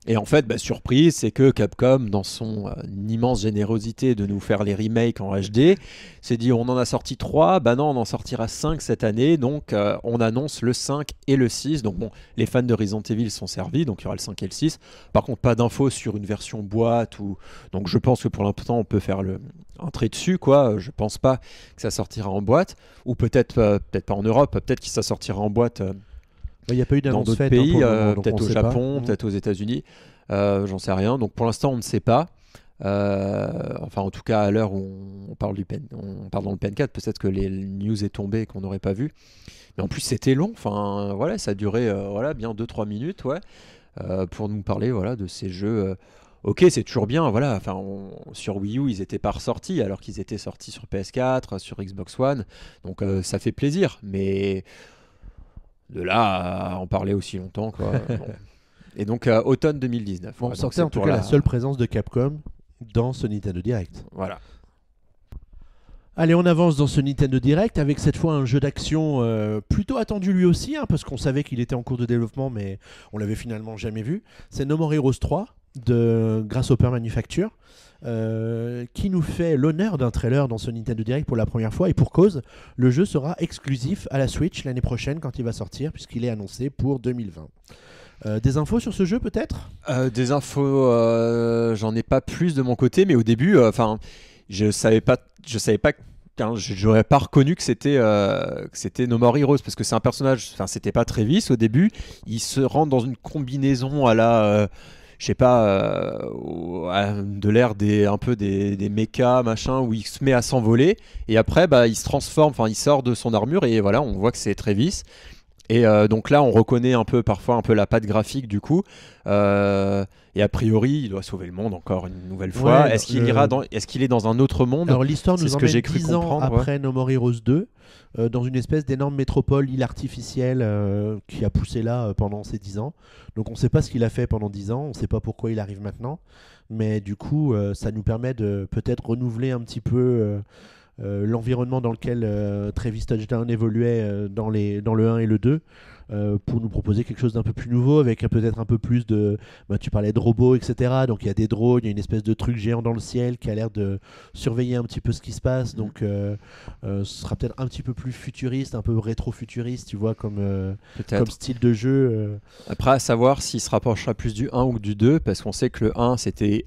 Et en fait, bah, surprise, c'est que Capcom, dans son euh, immense générosité de nous faire les remakes en HD, s'est dit on en a sorti 3, bah non, on en sortira 5 cette année, donc euh, on annonce le 5 et le 6. Donc bon, les fans de Resident Evil sont servis, donc il y aura le 5 et le 6. Par contre, pas d'infos sur une version boîte, ou... donc je pense que pour l'instant, on peut faire le... un trait dessus, quoi. Je pense pas que ça sortira en boîte, ou peut-être euh, peut-être pas en Europe, peut-être que ça sortira en boîte il bah, n'y a pas eu d'annonce dans d'autres hein, pays, euh, peut-être au Japon, mm-hmm. peut-être aux États-Unis, euh, j'en sais rien. Donc pour l'instant, on ne sait pas. Euh, enfin, en tout cas, à l'heure où on parle, du pen, on parle dans le PN4, peut-être que les news est tombée qu'on n'aurait pas vu. Mais en plus, c'était long. Enfin, voilà, ça a duré voilà, bien 2-3 minutes ouais, pour nous parler voilà, de ces jeux. Ok, c'est toujours bien, voilà. Enfin, sur Wii U, ils n'étaient pas ressortis, alors qu'ils étaient sortis sur PS4, sur Xbox One. Donc, ça fait plaisir. Mais de là à en parler aussi longtemps, quoi. Et donc, euh, automne 2019. On sortait en tout cas la seule présence de Capcom dans ce Nintendo Direct. Voilà. Allez, on avance dans ce Nintendo Direct avec cette fois un jeu d'action euh, plutôt attendu lui aussi, hein, parce qu'on savait qu'il était en cours de développement, mais on l'avait finalement jamais vu. C'est No More Heroes 3 de Grasshopper Manufacture, euh, qui nous fait l'honneur d'un trailer dans ce Nintendo Direct pour la première fois et pour cause, le jeu sera exclusif à la Switch l'année prochaine quand il va sortir, puisqu'il est annoncé pour 2020. Euh, des infos sur ce jeu peut-être euh, Des infos, j'en ai pas plus de mon côté, mais au début, enfin, je savais pas, je savais pas j'aurais pas reconnu que c'était euh, c'était No More Heroes parce que c'est un personnage enfin c'était pas Travis au début il se rend dans une combinaison à la je sais pas, euh, de l'air des un peu des, des mechas machin où il se met à s'envoler et après bah il se transforme, enfin il sort de son armure et voilà on voit que c'est Trévis. Et euh, donc là, on reconnaît un peu parfois un peu la patte graphique du coup. Euh, et a priori, il doit sauver le monde encore une nouvelle fois. est-ce qu'il ira dans, est-ce qu'il est dans un autre monde Alors l'histoire nous emmène que 10 ans après No More Heroes 2, euh, dans une espèce d'énorme métropole île artificielle qui a poussé là pendant ces 10 ans. Donc on ne sait pas ce qu'il a fait pendant 10 ans, on ne sait pas pourquoi il arrive maintenant, mais du coup, ça nous permet de peut-être renouveler un petit peu euh, l'environnement dans lequel euh, Travis Touchdown évoluait euh, dans, dans le 1 et le 2. pour nous proposer quelque chose d'un peu plus nouveau avec peut-être un peu plus de bah, tu parlais de robots etc donc il y a des drones il y a une espèce de truc géant dans le ciel qui a l'air de surveiller un petit peu ce qui se passe mm-hmm. donc ce sera peut-être un petit peu plus futuriste un peu rétro-futuriste tu vois comme, comme style de jeu après à savoir s'il se rapprochera plus du 1 ou du 2 parce qu'on sait que le 1 c'était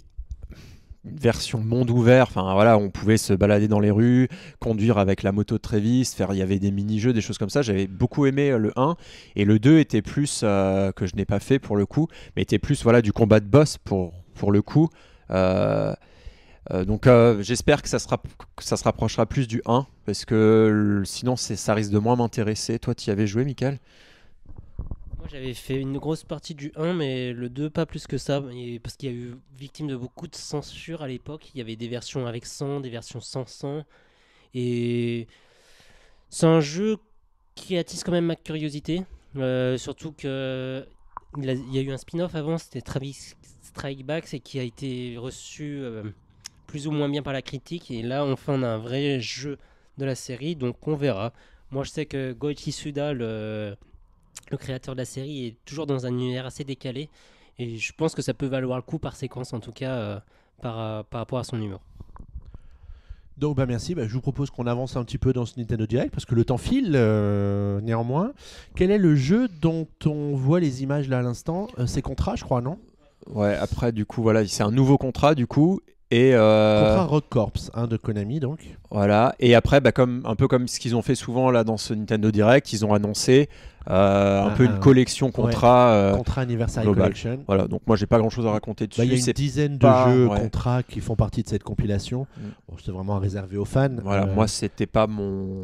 version monde ouvert. Enfin voilà, on pouvait se balader dans les rues, conduire avec la moto de Trévis, faire il y avait des mini-jeux, des choses comme ça. J'avais beaucoup aimé euh, le 1 et le 2 était plus euh, que je n'ai pas fait pour le coup, mais était plus voilà du combat de boss pour pour le coup. Euh, donc j'espère que ça, se ça se rapprochera plus du 1 parce que sinon ça risque de moins m'intéresser. Toi, tu y avais joué, Michael moi j'avais fait une grosse partie du 1, mais le 2 pas plus que ça, parce qu'il y a eu victime de beaucoup de censure à l'époque. Il y avait des versions avec 100, des versions sans 100. Et c'est un jeu qui attise quand même ma curiosité, euh, surtout que il, y a eu un spin-off avant, c'était Travis Strike Back, et qui a été reçu euh, plus ou moins bien par la critique. Et là, enfin, on a un vrai jeu de la série, donc on verra. Moi, je sais que Goichi Suda, le le créateur de la série est toujours dans un univers assez décalé. Et je pense que ça peut valoir le coup par séquence, en tout cas, euh, euh, par, rapport à son humour. Donc bah merci, bah, je vous propose qu'on avance un petit peu dans ce Nintendo Direct parce que le temps file euh, néanmoins. Quel est le jeu dont on voit les images là à l'instant C'est Contrat, je crois, non Ouais, après du coup voilà, c'est un nouveau contrat du coup et euh, Contrat Rock Corps, un de Konami donc. Voilà, et après, bah, comme, un peu comme ce qu'ils ont fait souvent là dans ce Nintendo Direct, ils ont annoncé euh, un peu une ah, collection contrat. Euh, contrat Anniversary Collection. Voilà, donc moi j'ai pas grand chose à raconter dessus. Bah, il y a une dizaine de jeux Contrat qui font partie de cette compilation. Mm. Bon, C'était vraiment réservé aux fans. Voilà, moi c'était pas mon.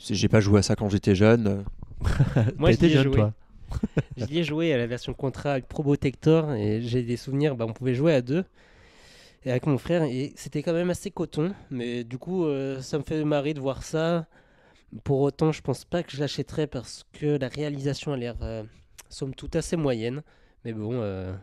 J'ai pas joué à ça quand j'étais jeune. moi j'étais jeune joué. J'y ai joué à la version contrat avec Probotector et j'ai des souvenirs, bah, on pouvait jouer à deux et avec mon frère. Et c'était quand même assez coton. Mais du coup, euh, ça me fait marrer de voir ça. Pour autant, je pense pas que je l'achèterais parce que la réalisation a l'air, euh, somme toute, assez moyenne. Mais bon, euh,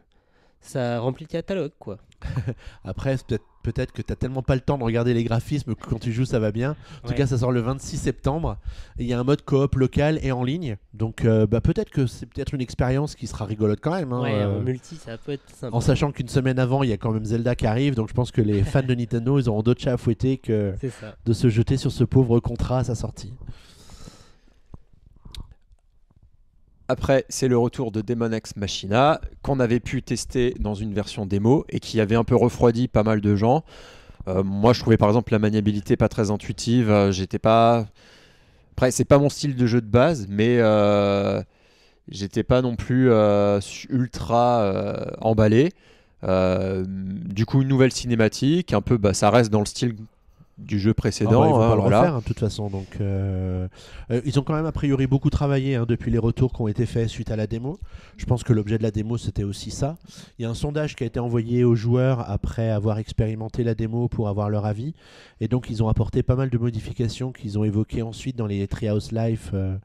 ça remplit le catalogue, quoi. Après, c'est peut-être peut-être que tu t'as tellement pas le temps de regarder les graphismes que quand tu joues ça va bien. En tout cas, ça sort le 26 septembre. Il y a un mode coop local et en ligne. Donc euh, bah, peut-être que c'est peut-être une expérience qui sera rigolote quand même. Hein, euh. multi, En sachant qu'une semaine avant, il y a quand même Zelda qui arrive. Donc je pense que les fans de Nintendo, ils auront d'autres chats à fouetter que de se jeter sur ce pauvre contrat à sa sortie. Après, c'est le retour de Demon X Machina, qu'on avait pu tester dans une version démo et qui avait un peu refroidi pas mal de gens. Euh, moi, je trouvais par exemple la maniabilité pas très intuitive. Euh, j'étais pas. Après, c'est pas mon style de jeu de base, mais euh, j'étais pas non plus ultra emballé. du coup, une nouvelle cinématique, un peu, bah, ça reste dans le style du jeu ah bah, précédent. ils pas hein, le refaire, hein, de toute façon. Donc, euh, euh, ils ont quand même a priori beaucoup travaillé hein, depuis les retours qui ont été faits suite à la démo. Je pense que l'objet de la démo c'était aussi ça. Il y a un sondage qui a été envoyé aux joueurs après avoir expérimenté la démo pour avoir leur avis. Et donc ils ont apporté pas mal de modifications qu'ils ont évoquées ensuite dans les Treehouse Live, euh,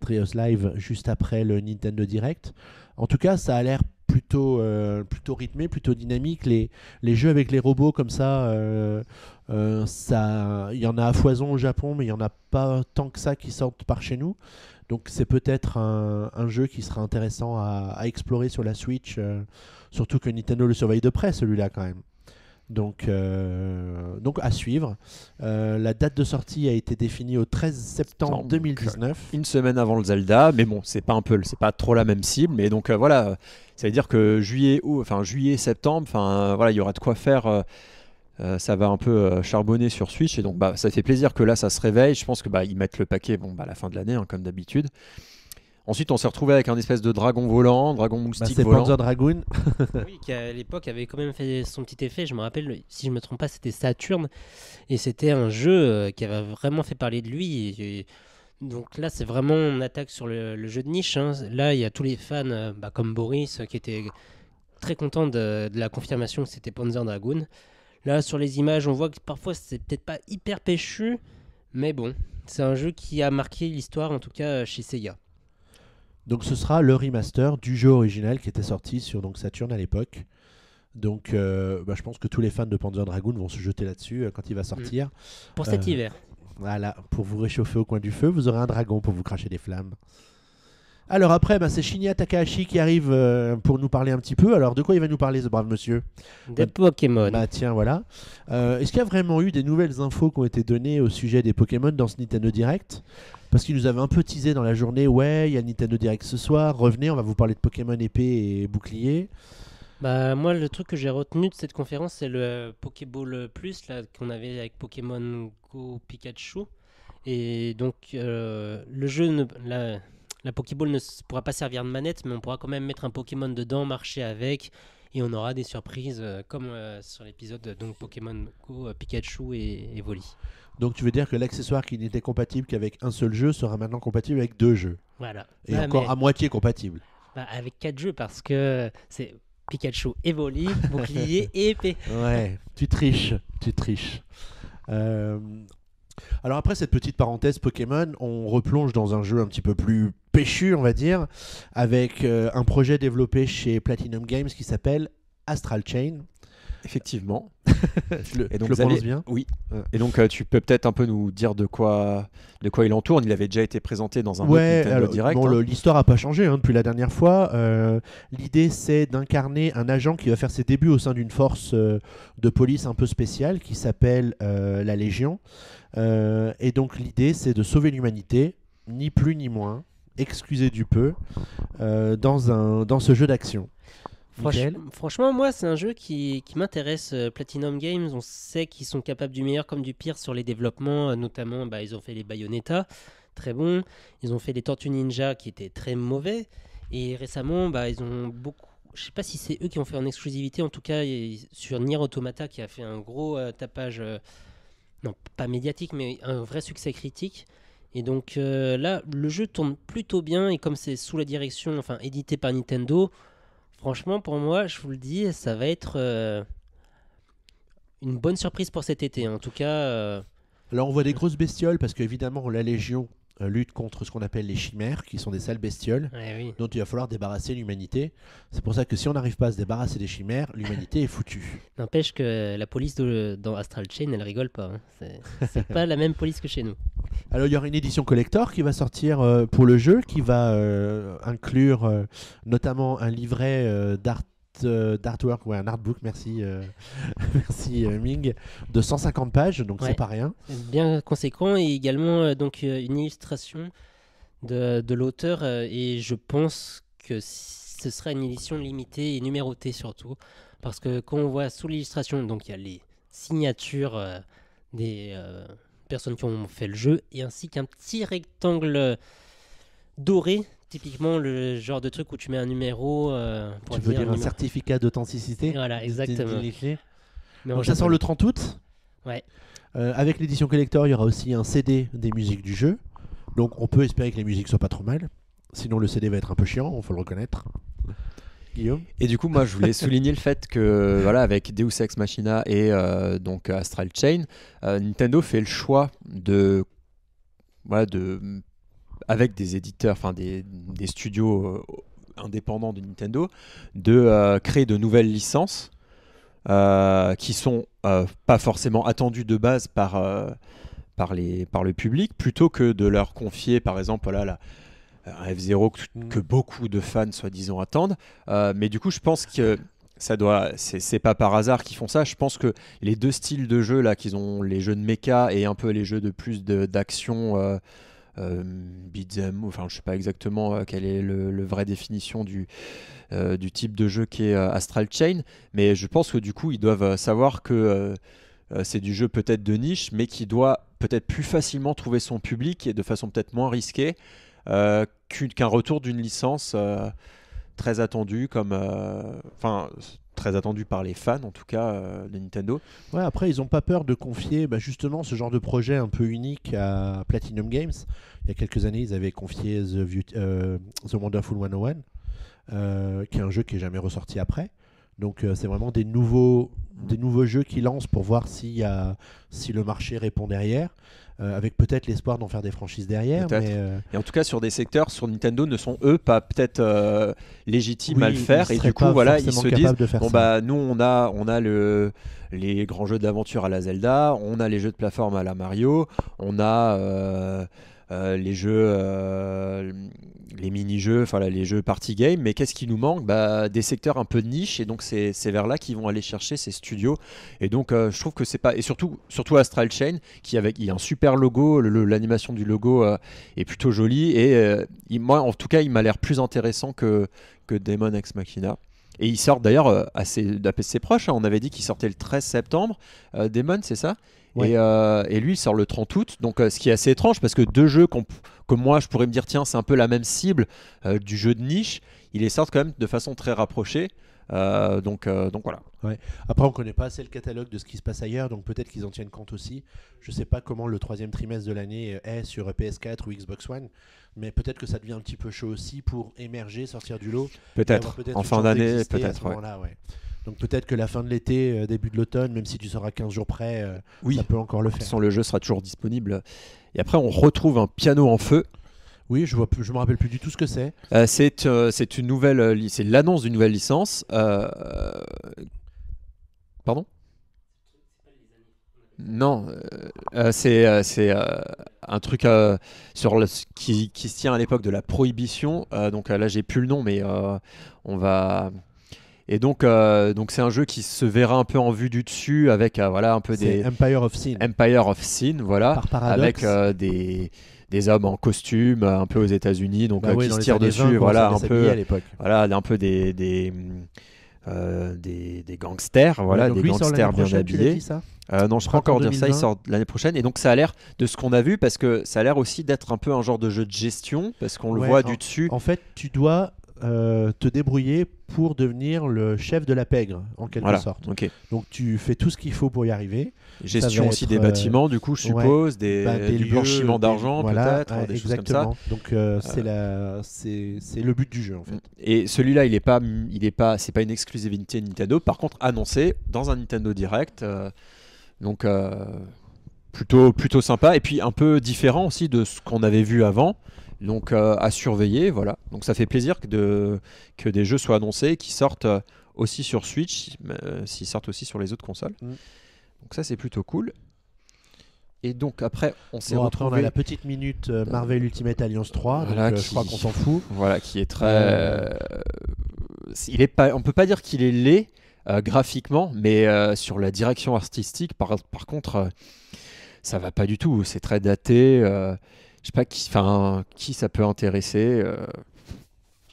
Treehouse Live juste après le Nintendo Direct. En tout cas, ça a l'air plutôt, euh, plutôt rythmé, plutôt dynamique. Les, les jeux avec les robots comme ça, euh, euh, ça, il y en a à foison au Japon, mais il n'y en a pas tant que ça qui sortent par chez nous. Donc c'est peut-être un, jeu qui sera intéressant à, à explorer sur la Switch, surtout que Nintendo le surveille de près celui-là quand même. Donc, euh, donc à suivre. Euh, la date de sortie a été définie au 13 septembre 2019. Une semaine avant le Zelda, mais bon, c'est pas un peu, c'est pas trop la même cible. Mais donc euh, voilà, ça veut dire que juillet, ou enfin juillet, septembre, enfin voilà, il y aura de quoi faire. ça va un peu charbonner sur Switch et donc bah, ça fait plaisir que là ça se réveille. Je pense que bah, ils mettent le paquet bon, bah, à la fin de l'année hein, comme d'habitude. Ensuite, on s'est retrouvé avec un espèce de dragon volant, dragon bah, moustique volant. C'est Panzer Dragoon. oui, qui à l'époque avait quand même fait son petit effet. Je me rappelle, si je ne me trompe pas, c'était Saturn. Et c'était un jeu euh, qui avait vraiment fait parler de lui. Donc là, c'est vraiment, une attaque sur le, jeu de niche. Hein. Là, il y a tous les fans, euh, bah, comme Boris, euh, qui étaient très contents de, la confirmation que c'était Panzer Dragoon. Là, sur les images, on voit que parfois, c'est peut-être pas hyper péchu, mais bon, c'est un jeu qui a marqué l'histoire, en tout cas chez Sega. Donc ce sera le remaster du jeu original qui était sorti sur donc, Saturn à l'époque. Donc euh, bah, je pense que tous les fans de Panzer Dragoon vont se jeter là-dessus euh, quand il va sortir. Mm. Pour cet euh, hiver. Voilà, pour vous réchauffer au coin du feu, vous aurez un dragon pour vous cracher des flammes. Alors après, bah, c'est Shinya Takahashi qui arrive pour nous parler un petit peu. Alors de quoi il va nous parler ce brave monsieur Des Pokémon. Bah tiens, voilà. Est-ce qu'il y a vraiment eu des nouvelles infos qui ont été données au sujet des Pokémon dans ce Nintendo Direct parce qu'il nous avait un peu teasé dans la journée ouais, il y a Nintendo Direct ce soir, revenez, on va vous parler de Pokémon épée et bouclier. Bah, moi, le truc que j'ai retenu de cette conférence, c'est le Pokéball Plus qu'on avait avec Pokémon Go Pikachu. Et donc, euh, le jeu, la, Pokéball ne pourra pas servir de manette, mais on pourra quand même mettre un Pokémon dedans, marcher avec, et on aura des surprises euh, comme euh, sur l'épisode donc Pokémon Go, Pikachu et, et Voli. Donc tu veux dire que l'accessoire qui n'était compatible qu'avec un seul jeu sera maintenant compatible avec deux jeux. Voilà. Et encore à moitié compatible. Bah, avec quatre jeux parce que c'est Pikachu évolue, bouclier et épée. Ouais, tu triches, tu triches. Euh, alors après cette petite parenthèse Pokémon, on replonge dans un jeu un petit peu plus péchu, on va dire, avec euh, un projet développé chez Platinum Games qui s'appelle Astral Chain. Effectivement. et donc, le bien. Oui. Et donc, euh, tu peux peut-être un peu nous dire de quoi, de quoi il entoure. Il avait déjà été présenté dans un ouais, alors, direct. Hein. l'histoire n'a pas changé hein, depuis la dernière fois. Euh, l'idée, c'est d'incarner un agent qui va faire ses débuts au sein d'une force euh, de police un peu spéciale qui s'appelle la Légion. et donc, l'idée, c'est de sauver l'humanité, ni plus ni moins, excusez du peu, dans, un, dans ce jeu d'action franchement, moi, c'est un jeu qui, m'intéresse. Euh, Platinum Games, on sait qu'ils sont capables du meilleur comme du pire sur les développements. Euh, notamment, bah, ils ont fait les Bayonetta, très bon. Ils ont fait les Tortues Ninja, qui étaient très mauvais. Et récemment, bah, ils ont beaucoup. Je sais pas si c'est eux qui ont fait en exclusivité, en tout cas sur Nier Automata qui a fait un gros euh, tapage, non pas médiatique, mais un vrai succès critique. Et donc là, le jeu tourne plutôt bien et comme c'est sous la direction, enfin édité par Nintendo, Franchement, pour moi, je vous le dis, ça va être euh, une bonne surprise pour cet été. En tout cas. Euh. Alors, on voit des grosses bestioles parce qu'évidemment, la Légion, euh, lutte contre ce qu'on appelle les chimères, qui sont des sales bestioles eh dont il va falloir débarrasser l'humanité. C'est pour ça que si on n'arrive pas à se débarrasser des chimères, l'humanité est foutue. N'empêche que la police de, dans Astral Chain, elle rigole pas. Hein. C'est pas la même police que chez nous. Alors il y aura une édition collector qui va sortir euh, pour le jeu, qui va euh, inclure notamment un livret d'art euh, d'artwork, ou un artbook, merci, euh, merci euh, Ming, de 150 pages, donc c'est pas rien. Bien conséquent et également donc une illustration de, de l'auteur et je pense que ce sera une édition limitée et numérotée surtout parce que quand on voit sous l'illustration donc il y a les signatures des personnes qui ont fait le jeu et ainsi qu'un petit rectangle doré typiquement le genre de truc où tu mets un numéro. Euh, pour tu veux dire, un, certificat d'authenticité Voilà, exactement. Mais Donc ça sort le 30 août. Ouais. Euh, avec l'édition collector, il y aura aussi un CD des musiques du jeu. Donc on peut espérer que les musiques soient pas trop mal. Sinon le CD va être un peu chiant, on faut le reconnaître. Guillaume. Et du coup, moi, je voulais souligner le fait que, voilà, avec Deus Ex Machina et euh, donc Astral Chain, Nintendo fait le choix de, de avec des éditeurs, enfin des, studios euh, indépendants de Nintendo, de euh, créer de nouvelles licences euh, qui sont pas forcément attendues de base par, par, les, par le public, plutôt que de leur confier, par exemple, voilà, la, un F0 mm. que, beaucoup de fans soi-disant attendent. mais du coup, je pense que ça doit, c'est pas par hasard qu'ils font ça. Je pense que les deux styles de jeux là, qu'ils ont les jeux de méca et un peu les jeux de plus d'action euh, enfin je sais pas exactement euh, quelle est le, le définition du, euh, du type de jeu qui est euh, Astral Chain, mais je pense que du coup ils doivent savoir que c'est du jeu peut-être de niche, mais qui doit peut-être plus facilement trouver son public et de façon peut-être moins risquée qu'un retour d'une licence très attendue comme, enfin très attendu par les fans, en tout cas, euh, de Nintendo. Ouais, après, ils n'ont pas peur de confier bah, justement ce genre de projet un peu unique à Platinum Games. Il y a quelques années, ils avaient confié The, euh, Wonderful 101, euh, qui est un jeu qui n'est jamais ressorti après. Donc, c'est vraiment des nouveaux, des nouveaux jeux qui lancent pour voir si le marché répond derrière. Euh, avec peut-être l'espoir d'en faire des franchises derrière. Euh, Et en tout cas, sur des secteurs, sur Nintendo, ne sont eux pas peut-être euh, légitimes à le faire. Et du coup, voilà, ils se disent bon, bah, nous, on a, on a les grands jeux d'aventure à la Zelda, on a les jeux de plateforme à la Mario, on a. Euh, les jeux, euh, les mini-jeux, enfin les jeux party game. Mais qu'est-ce qui nous manque bah, Des secteurs un peu de niche. Et donc, c'est vers là qu'ils vont aller chercher ces studios. Et donc, euh, je trouve que c'est pas. Et surtout, surtout Astral Chain, qui avec il a un super logo, l'animation du logo est plutôt jolie. Et il, moi, en tout cas, il m'a l'air plus intéressant que, que Demon Ex Machina. Et il sort d'ailleurs assez, PC proche. Hein. On avait dit qu'il sortait le 13 septembre. Daemon, Demon, c'est ça euh, et, lui, il sort le 30 août. Donc, euh, ce qui est assez étrange parce que deux jeux qu'on, que moi, je pourrais me dire, tiens, c'est un peu la même cible euh, du jeu de niche, ils les sortent quand même de façon très rapprochée. donc, donc voilà. Après, on connaît pas assez le catalogue de ce qui se passe ailleurs, donc peut-être qu'ils en tiennent compte aussi. Je sais pas comment le troisième trimestre de l'année est sur PS4 ou Xbox One, mais peut-être que ça devient un petit peu chaud aussi pour émerger, sortir du lot. Peut-être, en fin d'année, peut-être. Donc peut-être que la fin de l'été, euh, début de l'automne, même si tu seras 15 jours près, euh, oui. ça peut encore le faire. Sans le jeu sera toujours disponible. Et après, on retrouve un piano en feu. Oui, je vois je me rappelle plus du tout ce que c'est. Euh, c'est une nouvelle, l'annonce d'une nouvelle licence. pardon Non, c'est un truc sur le, qui, se tient à l'époque de la prohibition. donc là, j'ai plus le nom, mais on va et donc, euh, donc c'est un jeu qui se verra un peu en vue du dessus avec euh, voilà un peu des Empire of Sin. Empire of Sin, voilà, Par avec euh, des des hommes en costume un peu aux États-Unis, donc bah qui se tirent dessus, voilà, un peu, à voilà, un peu des des, des, gangsters, voilà, des gangsters bien habillés. ça non, je peux encore dire ça. Il sort l'année prochaine, et donc ça a l'air de ce qu'on a vu, parce que ça a l'air aussi d'être un peu un genre de jeu de gestion, parce qu'on le voit du dessus. En fait, tu dois euh, te débrouiller pour devenir le chef de la pègre, en quelque sorte. Donc tu fais tout ce qu'il faut pour y arriver. Gestion aussi des euh, bâtiments, du coup, je suppose, des, bah, du blanchiment d'argent, peut-être, hein, des Choses comme ça. Donc euh, c'est le but du jeu, en fait. Et celui-là, il n'est pas, il est pas, c'est pas une exclusivité Nintendo. Par contre, annoncé dans un Nintendo Direct, donc. Plutôt, plutôt sympa et puis un peu différent aussi de ce qu'on avait vu avant donc euh, à surveiller, voilà. Donc ça fait plaisir que, de, que des jeux soient annoncés, qui sortent euh, aussi sur Switch, euh, s'ils sortent aussi sur les autres consoles. Mm. Donc ça c'est plutôt cool. Et donc après, on s'est retrouvé. on a la petite minute Marvel Ultimate Alliance 3. Je crois qu'on s'en fout. Voilà, qui est très. Il est pas. On peut pas dire qu'il est laid graphiquement, mais sur la direction artistique, par, par contre, ça va pas du tout. C'est très daté je sais pas qui, enfin, qui ça peut intéresser. Euh,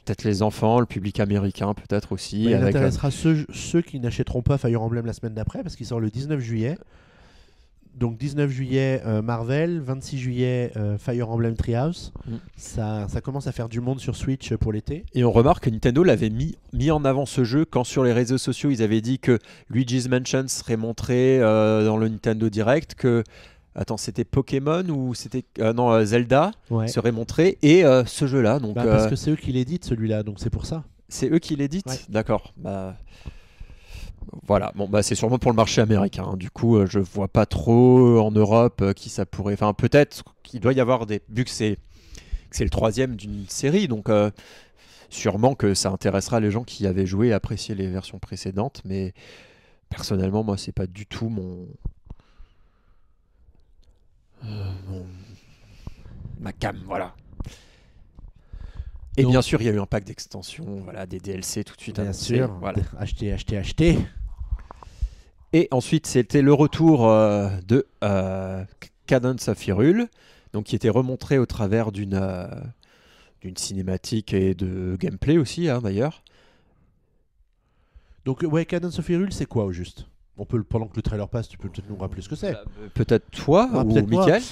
peut-être les enfants, le public américain, peut-être aussi. Ça bah, intéressera ceux, qui n'achèteront pas Fire Emblem la semaine d'après, parce qu'il sort le 19 juillet. Donc 19 juillet euh, Marvel, 26 juillet euh, Fire Emblem Treehouse. Mm. Ça, ça commence à faire du monde sur Switch pour l'été. Et on remarque que Nintendo l'avait mis, mis en avant ce jeu quand sur les réseaux sociaux ils avaient dit que Luigi's Mansion serait montré dans le Nintendo Direct, que Attends, c'était Pokémon ou c'était euh, non euh, Zelda serait montré et euh, ce jeu-là. Donc bah, parce que c'est eux qui l'éditent celui-là, donc c'est pour ça. C'est eux qui l'éditent, d'accord. Bah, voilà, bon bah c'est sûrement pour le marché américain. Hein. Du coup, je vois pas trop en Europe qui ça pourrait. Enfin, peut-être qu'il doit y avoir des vu que c'est le troisième d'une série, donc sûrement que ça intéressera les gens qui avaient joué et apprécié les versions précédentes, mais personnellement, moi, c'est pas du tout mon, euh, ma cam, voilà. Et bien sûr, il y a eu un pack d'extension, voilà, des DLC tout de suite. Bien sûr, acheter, acheter, acheter. Et ensuite, c'était le retour euh, de euh, Cadence of donc qui était remontré au travers d'une cinématique et de gameplay aussi, hein, d'ailleurs. Donc, ouais, Cadence of c'est quoi au juste on peut, pendant que le trailer passe, tu peux peut-être nous rappeler ce que c'est. Bah, euh, peut-être toi ah, ou Michael.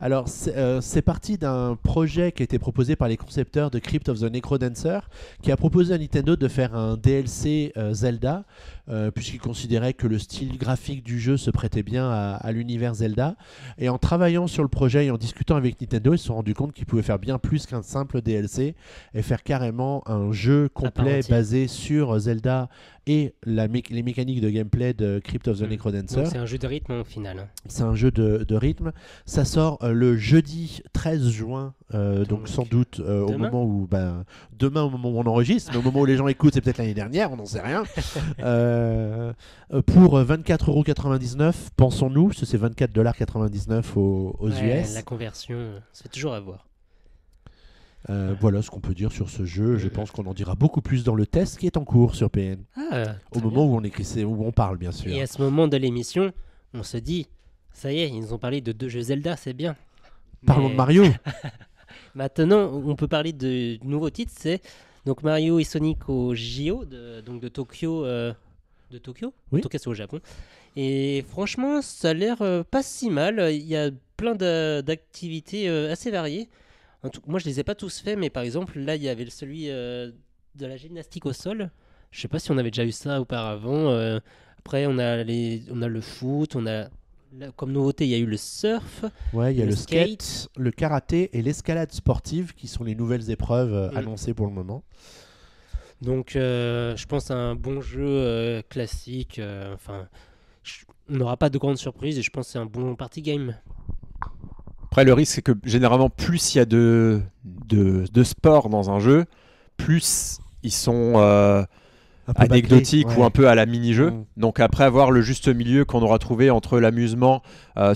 Alors, euh, c'est parti d'un projet qui a été proposé par les concepteurs de Crypt of the Necrodancer, qui a proposé à Nintendo de faire un DLC euh, Zelda euh, puisqu'ils considéraient que le style graphique du jeu se prêtait bien à, l'univers Zelda. Et en travaillant sur le projet et en discutant avec Nintendo, ils se sont rendus compte qu'ils pouvaient faire bien plus qu'un simple DLC et faire carrément un jeu complet basé sur Zelda et la les mécaniques de gameplay de Crypt of the mm. Necrodancer. C'est un jeu de rythme au final. C'est un jeu de, de, rythme. Ça sort euh, le jeudi 13 juin, euh, donc, sans doute au moment où ben demain au moment où on enregistre, mais au moment où les gens écoutent, c'est peut-être l'année dernière, on n'en sait rien. Euh, pour 24,99€, pensons-nous, ce c'est 24,99$ aux, aux US. La conversion, c'est toujours à voir. Euh, voilà ce qu'on peut dire sur ce jeu. Je euh. pense qu'on en dira beaucoup plus dans le test qui est en cours sur PN. Ah, au moment où on écrit, où on parle, bien sûr. Et à ce moment de l'émission, on se dit, ça y est, ils nous ont parlé de deux jeux Zelda, c'est bien. Parlons de Mario. Maintenant, on peut parler de nouveaux titres c'est donc Mario et Sonic au JO, de, donc de Tokyo de Tokyo. Oui. En tout cas, c'est au Japon. Et franchement, ça a l'air euh, pas si mal. Il y a plein d'activités euh, assez variées. En tout, moi, je les ai pas tous faits, mais par exemple, là, il y avait celui euh, de la gymnastique au sol. Je sais pas si on avait déjà eu ça auparavant. après, on a, le foot, on a. comme nouveauté, il y a eu le surf. Ouais, il y a le, skate, le karaté et l'escalade sportive qui sont les nouvelles épreuves mm. annoncées pour le moment. Donc, euh, je pense à un bon jeu euh, classique. Euh, enfin, on n'aura pas de grandes surprises et je pense que c'est un bon party game. Après, le risque, c'est que généralement, plus il y a de, de, sports dans un jeu, plus ils sont anecdotiques ou un peu à la mini-jeu. Mm. Donc, après avoir le juste milieu qu'on aura trouvé entre l'amusement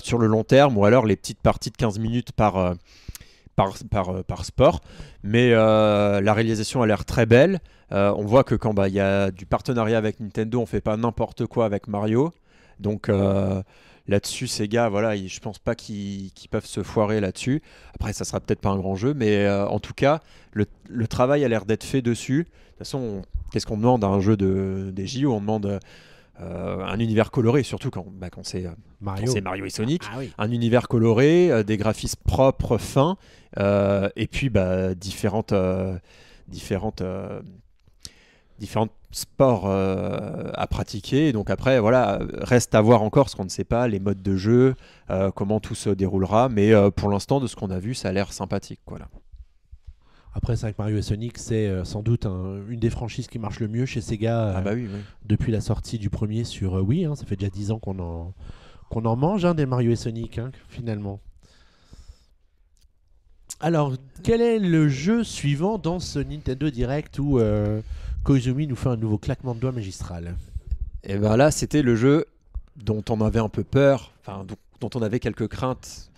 sur le long terme ou alors les petites parties de 15 minutes par, par, euh, par, sport. Mais euh, la réalisation a l'air très belle. Euh, on voit que quand bah, il y a du partenariat avec Nintendo, on fait pas n'importe quoi avec Mario. Donc là-dessus, ces gars, voilà, je pense pas qu'ils peuvent se foirer là-dessus. Après, ça sera peut-être pas un grand jeu, mais en tout cas, le, travail a l'air d'être fait dessus. De toute façon, qu'est-ce qu'on demande à un jeu de, des JO On demande euh, un univers coloré, surtout quand, bah, euh, c'est Mario. et Sonic, ah, ah un univers coloré, euh, des graphismes propres, fins, et puis différents bah, différentes, différentes, différentes sports à pratiquer. Donc après, voilà, reste à voir encore ce qu'on ne sait pas, les modes de jeu, comment tout se déroulera. Mais pour l'instant, de ce qu'on a vu, ça a l'air sympathique. Voilà. Après, 5 Mario et Sonic, c'est euh, sans doute une des franchises qui marche le mieux chez Sega ah euh, bah depuis la sortie du premier sur euh, Wii. Hein. ça fait déjà 10 ans qu'on en, en mange hein, des Mario et Sonic, hein, finalement. Alors, quel est le jeu suivant dans ce Nintendo Direct où Koizumi nous fait un nouveau claquement de doigts magistral Et eh bien là, c'était le jeu dont on avait un peu peur, dont on avait quelques craintes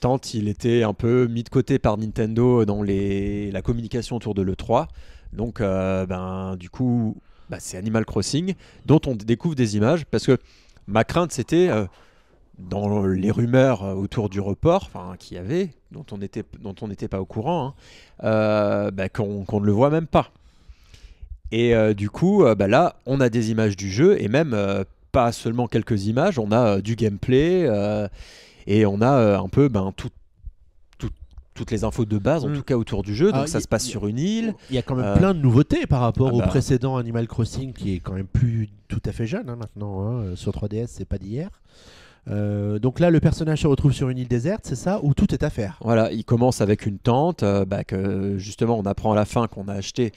tant il était un peu mis de côté par Nintendo dans les, la communication autour de l'E3. Donc, euh, ben, du coup, bah, c'est Animal Crossing, dont on découvre des images, parce que ma crainte, c'était, euh, dans les rumeurs autour du report qu'il y avait, dont on n'était pas au courant, hein, euh, bah, qu'on ne le voit même pas. Et du coup, bah, là, on a des images du jeu, et même pas seulement quelques images, on a du gameplay et on a euh, un peu ben, tout, toutes les infos de base, en mm. tout cas autour du jeu. Donc ah, ça se passe sur une île. Il y a quand même euh, plein de nouveautés par rapport ah au bah. précédent Animal Crossing qui est quand même plus tout à fait jeune hein, maintenant. Hein, euh, sur 3DS, c'est pas d'hier. donc là, le personnage se retrouve sur une île déserte, c'est ça, où tout est à faire. Voilà, il commence avec une tente, bah, que justement on apprend à la fin qu'on a acheté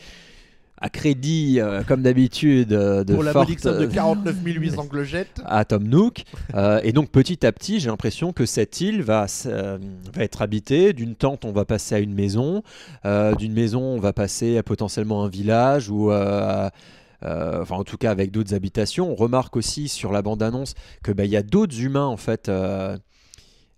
à crédit, euh, comme d'habitude, euh, de Pour la forte, de 49 800 anglojettes. à Tom Nook. Euh, et donc petit à petit, j'ai l'impression que cette île va, va être habitée. D'une tente, on va passer à une maison. D'une maison, on va passer à potentiellement un village ou enfin, en tout cas, avec d'autres habitations. On remarque aussi sur la bande-annonce que bah, il y a d'autres humains en fait,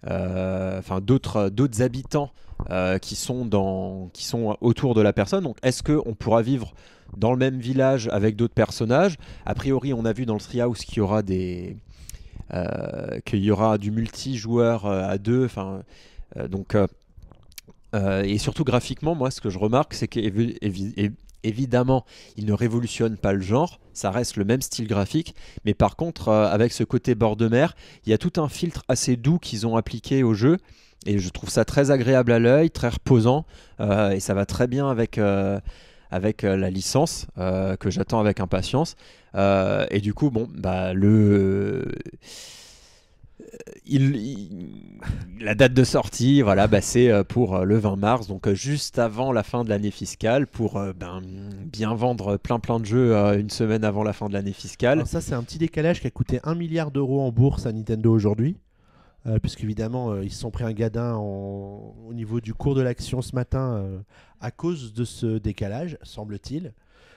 enfin d'autres d'autres habitants euh, qui, sont dans, qui sont autour de la personne. Donc est-ce qu'on pourra vivre dans le même village avec d'autres personnages A priori, on a vu dans le Treehouse qu'il y aura des... Euh, qu'il y aura du multijoueur euh, à deux. et surtout graphiquement, moi, ce que je remarque, c'est qu'évidemment, il ne révolutionne pas le genre, ça reste le même style graphique, mais par contre, avec ce côté bord de mer, il y a tout un filtre assez doux qu'ils ont appliqué au jeu, et je trouve ça très agréable à l'œil, très reposant, euh, et ça va très bien avec, euh, avec euh, la licence que j'attends avec impatience. et du coup, bon, bah, le. la date de sortie, voilà, bah, c'est pour le 20 mars, donc juste avant la fin de l'année fiscale, pour ben, bien vendre plein plein de jeux une semaine avant la fin de l'année fiscale. ça, c'est un petit décalage qui a coûté 1 milliard d'euros en bourse à Nintendo aujourd'hui. Euh, puisqu'évidemment, euh, ils se sont pris un gadin au niveau du cours de l'action ce matin euh, à cause de ce décalage, semble-t-il.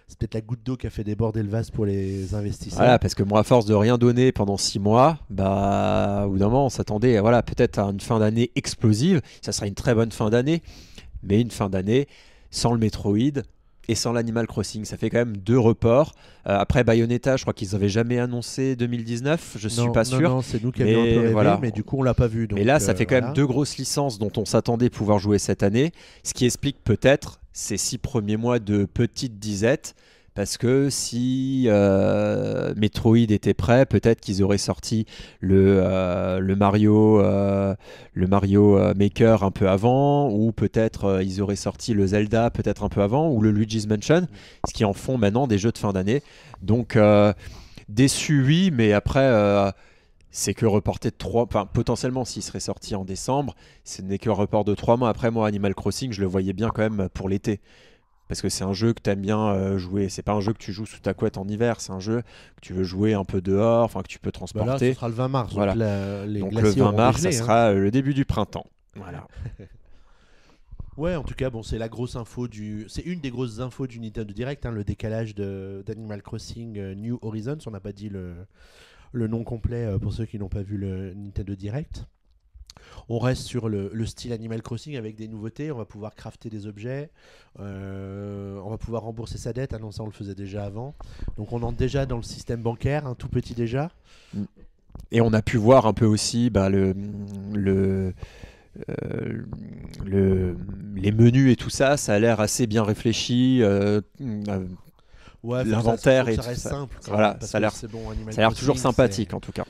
C'est peut-être la goutte d'eau qui a fait déborder le vase pour les investisseurs. Voilà, parce que moi, à force de rien donner pendant six mois, bah, au bout d'un moment, on s'attendait voilà, peut-être à une fin d'année explosive. Ça sera une très bonne fin d'année, mais une fin d'année sans le Metroid, et sans l'Animal Crossing. Ça fait quand même deux reports. Euh, après Bayonetta, je crois qu'ils n'avaient jamais annoncé 2019, je ne suis pas sûr. Non, c'est nous qui avions un mais du coup on l'a pas vu. Donc, mais là, ça fait euh, quand même deux grosses licences dont on s'attendait pouvoir jouer cette année, ce qui explique peut-être ces six premiers mois de petite disettes parce que si euh, Metroid était prêt, peut-être qu'ils auraient sorti le, euh, Mario, euh, le Maker un peu avant, ou peut-être ils auraient sorti le Zelda peut-être un peu avant, ou le Luigi's Mansion, ce qui en font maintenant des jeux de fin d'année. Donc déçu oui, mais après c'est que reporté de trois, enfin potentiellement s'il serait sorti en décembre, ce n'est que report de trois mois après moi Animal Crossing, je le voyais bien quand même pour l'été parce que c'est un jeu que tu aimes bien euh, jouer. C'est pas un jeu que tu joues sous ta couette en hiver, c'est un jeu que tu veux jouer un peu dehors, enfin que tu peux bah transporter. sera le 20 mars. Donc, le 20 mars, ça hein. sera euh, le début du printemps. Voilà. ouais, en tout cas, bon, c'est la grosse info du, c'est une des grosses infos du Nintendo Direct, hein, le décalage d'Animal Crossing euh, New Horizons. On n'a pas dit le nom complet pour ceux qui n'ont pas vu le Nintendo Direct. On reste sur le, style Animal Crossing avec des nouveautés. On va pouvoir crafter des objets. Euh, on va pouvoir rembourser sa dette. Ah non, on le faisait déjà avant. Donc, on entre déjà dans le système bancaire, un hein, tout petit déjà. Mm. Et on a pu voir un peu aussi bah, le. Euh, le... les menus et tout ça, ça a l'air assez bien réfléchi. Euh, l'inventaire est ça, Simple, voilà, ça a l'air toujours sympathique en tout cas.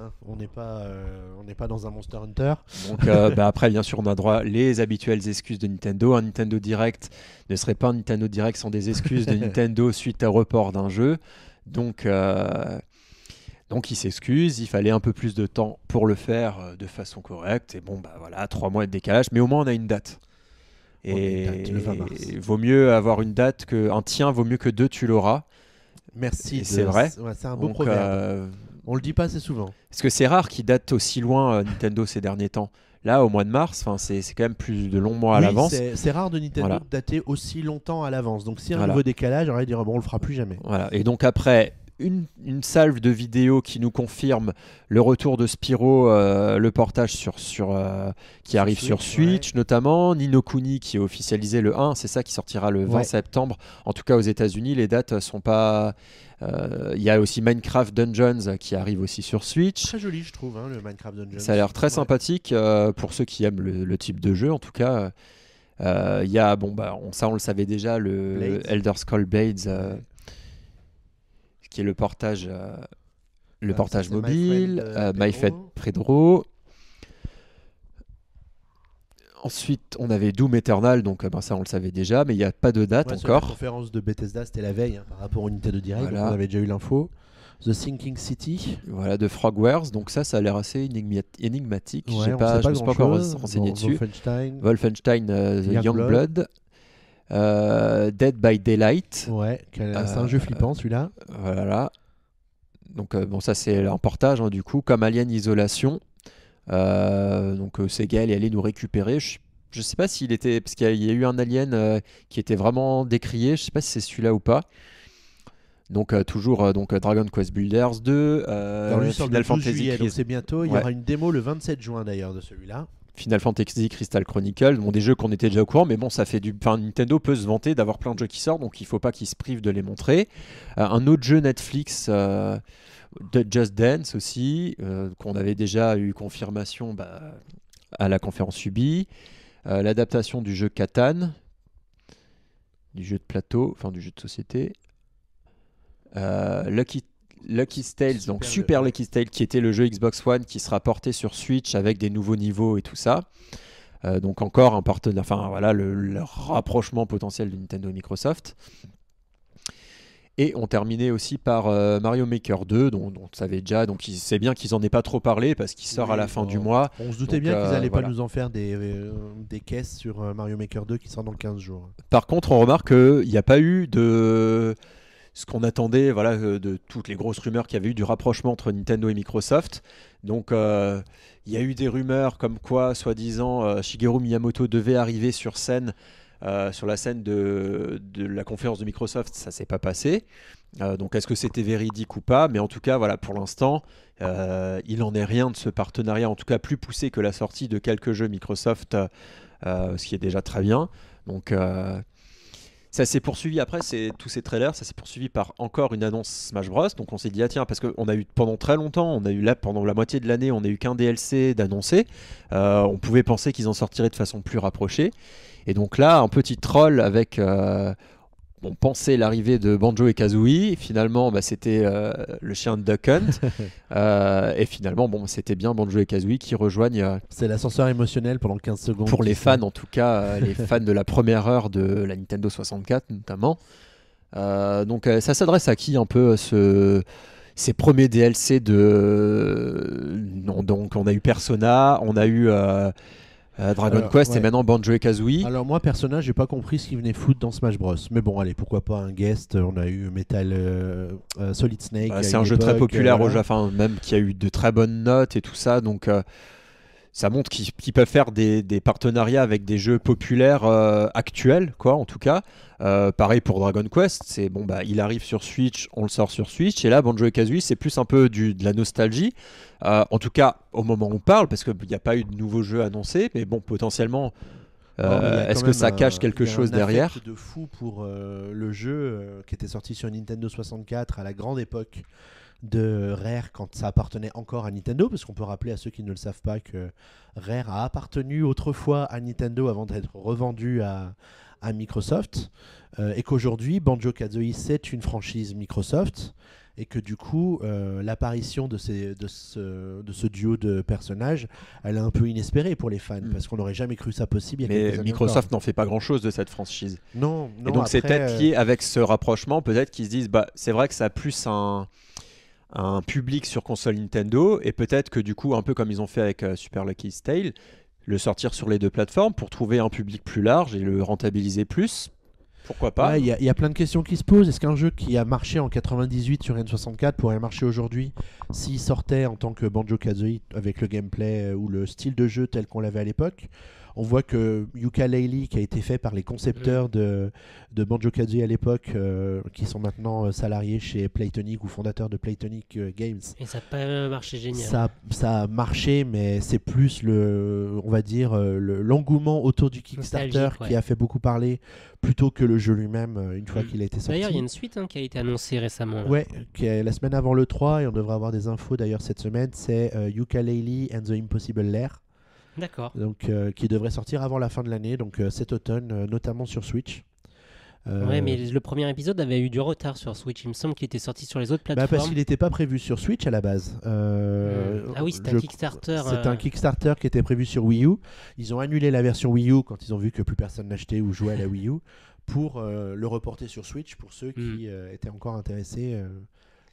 Hein. on n'est pas, euh, pas dans un Monster Hunter. Donc euh, bah, après, bien sûr, on a droit les habituelles excuses de Nintendo. Un Nintendo Direct ne serait pas un Nintendo Direct sans des excuses de Nintendo suite à report d'un jeu. Donc, euh, donc il s'excuse. Il fallait un peu plus de temps pour le faire de façon correcte. Et bon, bah voilà, trois mois de décalage, mais au moins on a une date. et, vaut mieux avoir une date que un tien vaut mieux que deux tu l'auras. Merci. C'est vrai. c'est un bon proverbe. On le dit pas assez souvent. Est-ce que c'est rare qu'il date aussi loin euh, Nintendo ces derniers temps. Là, au mois de mars, c'est quand même plus de longs mois à l'avance. C'est rare de Nintendo dater aussi longtemps à l'avance. Donc, si y a un nouveau décalage, on va dire bon, on le fera plus jamais. Voilà. Et donc, après une, salve de vidéos qui nous confirme le retour de Spiro, euh, le portage sur, sur, euh, qui arrive sur Switch notamment, Nino Kuni qui est officialisé le 1, c'est ça qui sortira le 20 septembre. En tout cas aux États-Unis, les dates sont pas... Euh, il y a aussi Minecraft Dungeons qui arrive aussi sur Switch. Très joli, je trouve, hein, le Minecraft Dungeons. Ça a l'air très sympathique pour ceux qui aiment le, type de jeu, en tout cas. Il y a, bon, bah, on, ça on le savait déjà, le Elder Scrolls Blades qui est le portage, euh, le ah, portage mobile, euh, euh, MyFed Ensuite, on avait Doom Eternal, donc ben, ça on le savait déjà, mais il n'y a pas de date encore. La conférence de Bethesda, c'était la veille hein, par rapport à unités de Direct, on avait déjà eu l'info. The Sinking City. Voilà, de Frogwares. Donc ça, ça a l'air assez énigmatique. je ne sais pas encore renseigné dessus. Wolfenstein, Young, Blood. Euh, Dead by Daylight. Ouais, euh, euh, c'est un jeu flippant celui-là. Voilà. Donc bon, ça c'est l'emportage hein, du coup, comme Alien Isolation. donc Sega est allé nous récupérer. Je sais pas s'il était parce qu'il y a eu un alien qui était vraiment décrié je sais pas si c'est celui-là ou pas donc toujours donc Dragon Quest Builders 2 Final Fantasy c'est bientôt il y aura une démo le 27 juin d'ailleurs de celui-là Final Fantasy Crystal Chronicle, des jeux qu'on était déjà au courant, mais bon, ça fait du. Enfin, Nintendo peut se vanter d'avoir plein de jeux qui sortent, donc il ne faut pas qu'ils se privent de les montrer. Euh, un autre jeu Netflix, euh, Just Dance aussi, euh, qu'on avait déjà eu confirmation bah, à la conférence Ubi. L'adaptation du jeu Catan, du jeu de plateau, enfin du jeu de société. Lucky Lucky Tales, donc Super Lucky Tales, qui était le jeu Xbox One qui sera porté sur Switch avec des nouveaux niveaux et tout ça. Euh, donc encore un partenaire, enfin voilà, le, rapprochement potentiel de Nintendo et Microsoft. Et on terminait aussi par euh, Mario Maker 2, dont, on savait déjà, donc c'est bien qu'ils n'en aient pas trop parlé parce qu'il sort à la fin du mois. On se doutait bien qu'ils n'allaient euh, pas nous en faire des, caisses sur Mario Maker 2 qui sort dans 15 jours. Par contre, on remarque qu'il n'y a pas eu de ce qu'on attendait voilà, euh, de toutes les grosses rumeurs qu'il y avait eu du rapprochement entre Nintendo et Microsoft. Donc euh, il y a eu des rumeurs comme quoi, soi-disant, euh, Shigeru Miyamoto devait arriver sur scène. sur la scène de, la conférence de Microsoft, ça s'est pas passé. donc est-ce que c'était véridique ou pas Mais en tout cas, voilà, pour l'instant, il n'en est rien de ce partenariat, en tout cas plus poussé que la sortie de quelques jeux Microsoft, ce qui est déjà très bien. Donc ça s'est poursuivi après, c'est tous ces trailers, ça s'est poursuivi par encore une annonce Smash Bros. Donc on s'est dit, ah tiens, parce qu'on a eu pendant très longtemps, on a eu là pendant la moitié de l'année, on n'a eu qu'un DLC d'annoncé. Euh, on pouvait penser qu'ils en sortiraient de façon plus rapprochée. Et donc là, un petit troll avec. Euh, on pensait l'arrivée de Banjo et Kazooie. Finalement, bah, c'était euh, le chien de Duck Hunt. Euh, et finalement, bon, c'était bien Banjo et Kazooie qui rejoignent. Euh, c'est l'ascenseur émotionnel pendant 15 secondes. Pour les fans, en tout cas, les fans de la première heure de la Nintendo 64, notamment. donc, ça s'adresse à qui un peu ces premiers DLC de. Non, donc, on a eu Persona, on a eu euh, Dragon Quest et maintenant Banjo et Kazooie. Alors moi personnage, j'ai pas compris ce qu'il venait foutre dans Smash Bros. Mais bon, allez, pourquoi pas un guest euh, On a eu Metal euh, Solid Snake. Bah, c'est un jeu très populaire au Japon, même qui a eu de très bonnes notes et tout ça. Donc ça montre qu'ils peuvent faire des, partenariats avec des jeux populaires euh, actuels, quoi, en tout cas. Euh, pareil pour Dragon Quest, c'est bon, bah, il arrive sur Switch, on le sort sur Switch, et là, Banjo et Kazooie, c'est plus un peu du, de la nostalgie, euh, en tout cas au moment où on parle, parce qu'il n'y a pas eu de nouveaux jeux annoncés, mais bon, potentiellement. Est-ce que ça cache quelque chose derrière de fou pour le jeu qui était sorti sur Nintendo 64 à la grande époque de Rare quand ça appartenait encore à Nintendo, parce qu'on peut rappeler à ceux qui ne le savent pas que Rare a appartenu autrefois à Nintendo avant d'être revendu à, Microsoft, euh, et qu'aujourd'hui Banjo Kazooie c'est une franchise Microsoft, et que du coup euh, l'apparition de, ces, de, ce, de ce duo de personnages, elle est un peu inespérée pour les fans, hmm. parce qu'on n'aurait jamais cru ça possible. Mais Microsoft n'en fait pas grand-chose de cette franchise. Non, non. Et donc c'est peut-être euh, lié avec ce rapprochement, peut-être qu'ils se disent, bah, c'est vrai que ça a plus un un public sur console Nintendo et peut-être que du coup, un peu comme ils ont fait avec euh, Super Lucky Tale, le sortir sur les deux plateformes pour trouver un public plus large et le rentabiliser plus. Pourquoi pas Il y, y, a plein de questions qui se posent. Est-ce qu'un jeu qui a marché en 98 sur N64 pourrait marcher aujourd'hui s'il sortait en tant que Banjo Kazooie avec le gameplay euh, ou le style de jeu tel qu'on l'avait à l'époque on voit que Ukulele, qui a été fait par les concepteurs de, de Banjo-Kazooie à l'époque, euh, qui sont maintenant euh, salariés chez Playtonic ou fondateurs de Playtonic euh, Games. Et ça n'a pas marché génial. Ça, a marché, mais c'est plus le, on va dire, l'engouement autour du Kickstarter qui a fait beaucoup parler plutôt que le jeu lui-même une fois mm. qu'il a été sorti. D'ailleurs, il y a une suite hein, qui a été annoncée récemment. Oui, qui est la semaine avant le 3 et on devrait avoir des infos d'ailleurs cette semaine. C'est euh, Ukulele and the Impossible Lair D'accord. Donc, euh, qui devrait sortir avant la fin de l'année, donc euh, cet automne, euh, notamment sur Switch. Ouais, mais le premier épisode avait eu du retard sur Switch. Il me semble qu'il était sorti sur les autres bah, plateformes. parce qu'il n'était pas prévu sur Switch à la base. ah oui, c'était un Kickstarter. C'était un Kickstarter qui était prévu sur Wii U. Ils ont annulé la version Wii U quand ils ont vu que plus personne n'achetait ou jouait à la Wii U pour le reporter sur Switch pour ceux hmm. qui étaient encore intéressés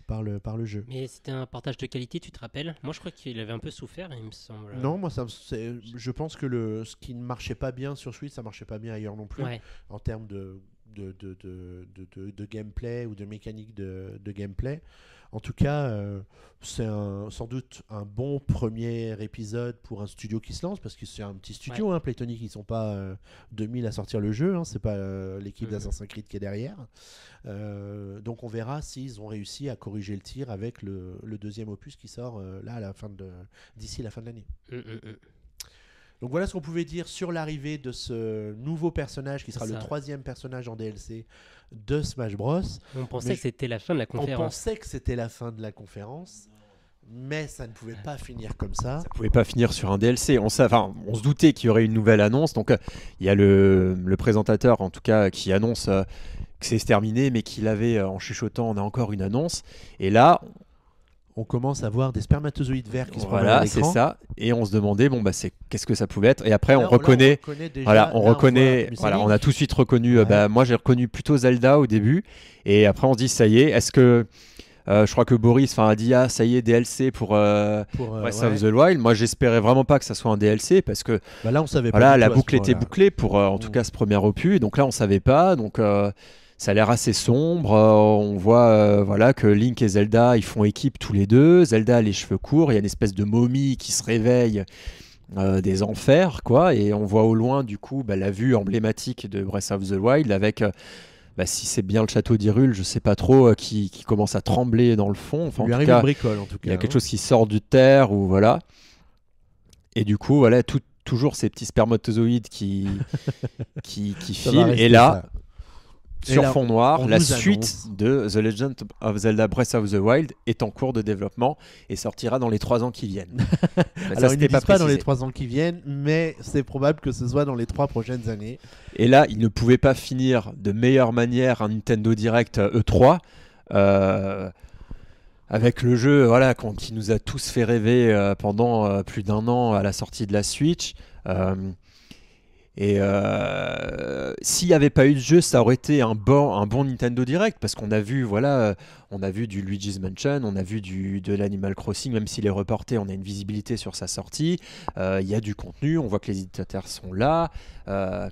par le, par le jeu. Mais c'était un partage de qualité, tu te rappelles Moi, je crois qu'il avait un peu souffert, il me semble. Non, moi, ça, je pense que le, ce qui ne marchait pas bien sur Switch, ça marchait pas bien ailleurs non plus, en termes de de, de, gameplay ou de mécanique de, gameplay. En tout cas, euh, c'est sans doute un bon premier épisode pour un studio qui se lance, parce que c'est un petit studio, ouais. Hein, Playtonic, ils ne sont pas 2000 euh, à sortir le jeu, hein, c'est pas euh, l'équipe mm-hmm. d'Assassin's Creed qui est derrière. donc on verra s'ils ont réussi à corriger le tir avec le, deuxième opus qui sort là à la fin d'ici la fin de l'année. Mm, mm, mm. Donc voilà ce qu'on pouvait dire sur l'arrivée de ce nouveau personnage qui sera le troisième personnage en DLC de Smash Bros. On pensait que c'était la fin de la conférence. On que c'était la fin de la conférence. Mais ça ne pouvait pas finir comme ça. Ça ne pouvait pas finir sur un DLC. On, savait, on se doutait qu'il y aurait une nouvelle annonce. Donc, il y a le, présentateur, en tout cas, qui annonce euh, que c'est terminé, mais qu'il avait, euh, en chuchotant, on a encore une annonce. Et là, on commence à voir des spermatozoïdes verts qui se Voilà, c'est ça. Et on se demandait, bon, bah, c'est qu'est-ce que ça pouvait être Et après, on, reconnaît, on voilà, on reconnaît, voilà, on a tout de suite reconnu. Euh, bah, moi, j'ai reconnu plutôt Zelda au début, et après, on se dit, ça y est, est-ce que euh, je crois que Boris a dit Ah, ça y est, DLC pour, euh, pour of the Wild. Moi, j'espérais vraiment pas que ça soit un DLC parce que bah, là, on savait pas la boucle était bouclée pour en tout mm. cas ce premier opus. Donc là, on savait pas. Donc ça a l'air assez sombre. Euh, on voit euh, voilà que Link et Zelda ils font équipe tous les deux. Zelda a les cheveux courts, il y a une espèce de momie qui se réveille euh, des enfers quoi. Et on voit au loin du coup bah, la vue emblématique de Breath of the Wild avec bah, si c'est bien le château d'Hyrule, je sais pas trop, qui, commence à trembler dans le fond. Enfin, Il arrive bricole en Il y a quelque hein. chose qui sort du terre ou voilà. Et du coup, voilà, toujours ces petits spermatozoïdes qui, qui, filent. Et là, sur fond noir, la suite de The Legend of Zelda Breath of the Wild est en cours de développement et sortira dans les trois ans qui viennent. Alors, ils pas, pas dans les trois ans qui viennent, mais c'est probable que ce soit dans les trois prochaines années. Et là, il ne pouvait pas finir de meilleure manière un Nintendo Direct E3. Euh, e euh, avec le jeu voilà, qui nous a tous fait rêver euh, pendant plus d'un an à la sortie de la Switch. Et euh, s'il n'y avait pas eu de jeu, ça aurait été un bon, un bon Nintendo Direct parce qu'on a vu, voilà, on a vu du Luigi's Mansion, on a vu du, de l'Animal Crossing, même s'il est reporté, on a une visibilité sur sa sortie. Euh, il y a du contenu, on voit que les éditeurs sont là. Euh,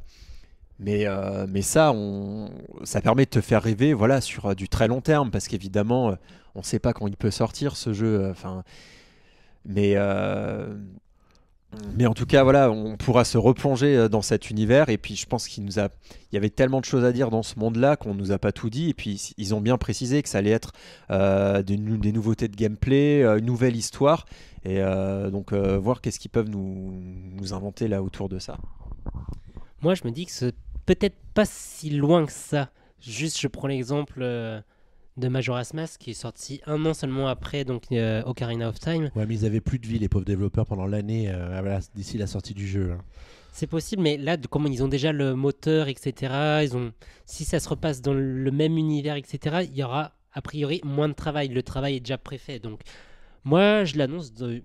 mais, mais ça, on, ça permet de te faire rêver, voilà, sur du très long terme parce qu'évidemment, on ne sait pas quand il peut sortir ce jeu. Enfin, mais mais en tout cas, voilà, on pourra se replonger euh, dans cet univers. Et puis, je pense qu'il nous a, il y avait tellement de choses à dire dans ce monde-là qu'on nous a pas tout dit. Et puis, ils ont bien précisé que ça allait être euh, des, nouveautés de gameplay, euh, une nouvelle histoire. Et donc, voir qu'est-ce qu'ils peuvent nous, nous, inventer là autour de ça. Moi, je me dis que c'est peut-être pas si loin que ça. Juste, je prends l'exemple de Majora's Mask qui est sorti un an seulement après donc euh, Ocarina of Time. Ouais, mais ils avaient plus de vie les pauvres développeurs pendant l'année euh, d'ici la sortie du jeu. Hein. C'est possible, mais là, comment ils ont déjà le moteur, etc. Ils ont, si ça se repasse dans le même univers, etc. Il y aura a priori moins de travail. Le travail est déjà préfait, donc moi je l'annonce de...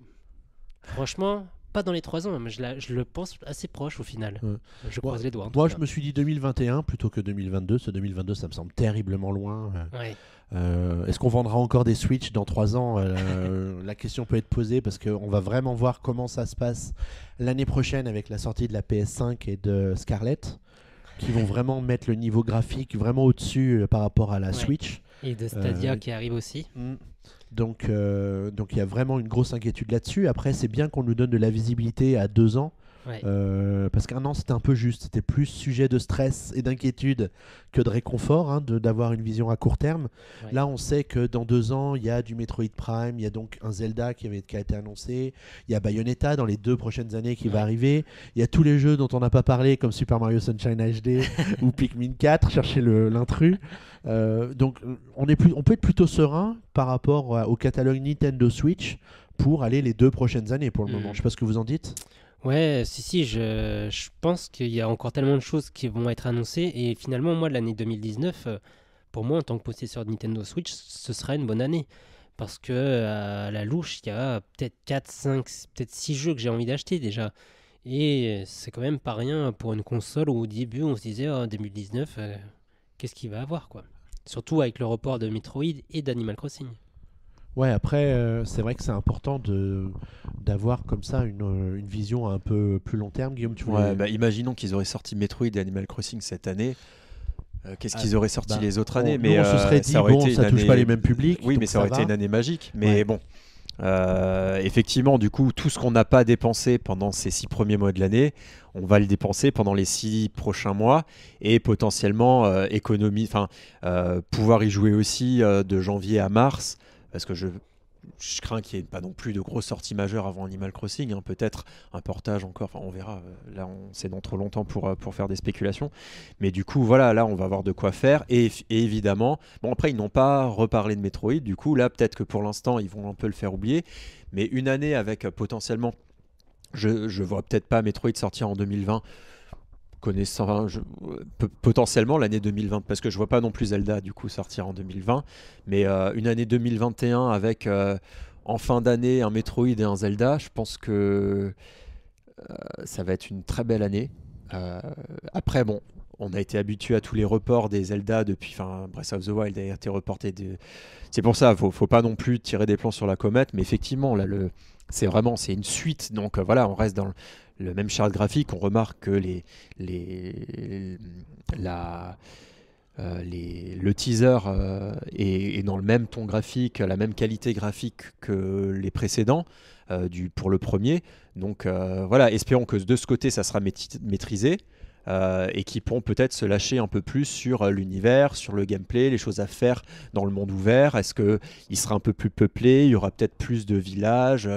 Franchement, pas dans les trois ans, hein, mais je, le pense assez proche au final. Je croise les doigts. Moi, je me suis dit 2021 plutôt que 2022. Ce 2022, ça me semble terriblement loin. Euh. Euh, est-ce qu'on vendra encore des Switch dans trois ans euh, La question peut être posée parce qu'on va vraiment voir comment ça se passe l'année prochaine avec la sortie de la PS5 et de Scarlett, qui vont vraiment mettre le niveau graphique vraiment au-dessus par rapport à la Switch. Et de Stadia qui arrive aussi. Hmm. Donc, euh, donc il y a vraiment une grosse inquiétude là-dessus. Après, c'est bien qu'on nous donne de la visibilité à deux ans euh, parce qu'un an, c'était un peu juste. C'était plus sujet de stress et d'inquiétude que de réconfort, hein, d'avoir une vision à court terme. Là, on sait que dans deux ans, il y a du Metroid Prime, il y a donc un Zelda qui, avait, qui a été annoncé, il y a Bayonetta dans les deux prochaines années qui va arriver, il y a tous les jeux dont on n'a pas parlé, comme Super Mario Sunshine HD ou Pikmin 4, chercher l'intrus. Euh, donc, on, est plus, on peut être plutôt serein par rapport au catalogue Nintendo Switch pour aller les deux prochaines années pour le hmm. moment. Je sais pas ce que vous en dites. Ouais, si, si, je, pense qu'il y a encore tellement de choses qui vont être annoncées. Et finalement, moi, l'année 2019, euh, pour moi, en tant que possesseur de Nintendo Switch, ce sera une bonne année. Parce que euh, à la louche, il y a peut-être 4, 5, peut-être 6 jeux que j'ai envie d'acheter déjà. Et c'est quand même pas rien pour une console où au début, on se disait, en 2019, euh, qu'est-ce qu'il va avoir, quoi. Surtout avec le report de Metroid et d'Animal Crossing. Ouais, après, euh, c'est vrai que c'est important de d'avoir comme ça une, euh, une vision un peu plus long terme. Guillaume, tu vois. bah, imaginons qu'ils auraient sorti Metroid et Animal Crossing cette année. Euh, qu'est-ce qu'ils ah, auraient sorti bah, les autres années Mais serait ça bon, ça touche pas les mêmes publics. Oui, mais ça, aurait été une année magique. Mais bon, effectivement, du coup, tout ce qu'on n'a pas dépensé pendant ces six premiers mois de l'année, on va le dépenser pendant les six prochains mois et potentiellement économie, enfin pouvoir y jouer aussi de janvier à mars parce que je crains qu'il n'y ait pas non plus de grosses sorties majeures avant Animal Crossing, hein. peut-être un portage encore, enfin, on verra, euh, là on c'est dans trop longtemps pour, euh, pour faire des spéculations, mais du coup voilà, là on va voir de quoi faire, et, évidemment, bon après ils n'ont pas reparlé de Metroid, du coup là peut-être que pour l'instant ils vont un peu le faire oublier, mais une année avec euh, potentiellement, je, ne vois peut-être pas Metroid sortir en 2020, connaissant potentiellement l'année 2020, parce que je vois pas non plus Zelda du coup sortir en 2020, mais euh, une année 2021 avec euh, en fin d'année un Metroid et un Zelda, je pense que euh, ça va être une très belle année. après, bon, on a été habitué à tous les reports des Zelda depuis enfin Breath of the Wild a été reporté c'est pour ça faut pas non plus tirer des plans sur la comète mais effectivement là le c'est vraiment c'est une suite donc voilà on reste dans le, le même chart graphique, on remarque que les, les, la, euh, les, le teaser euh, est, dans le même ton graphique, la même qualité graphique que les précédents euh, du, pour le premier. Donc voilà, espérons que de ce côté, ça sera maîtrisé. et qu'ils pourront peut-être se lâcher un peu plus sur l'univers, sur le gameplay, les choses à faire dans le monde ouvert. Est-ce qu'il sera un peu plus peuplé Il y aura peut-être plus de villages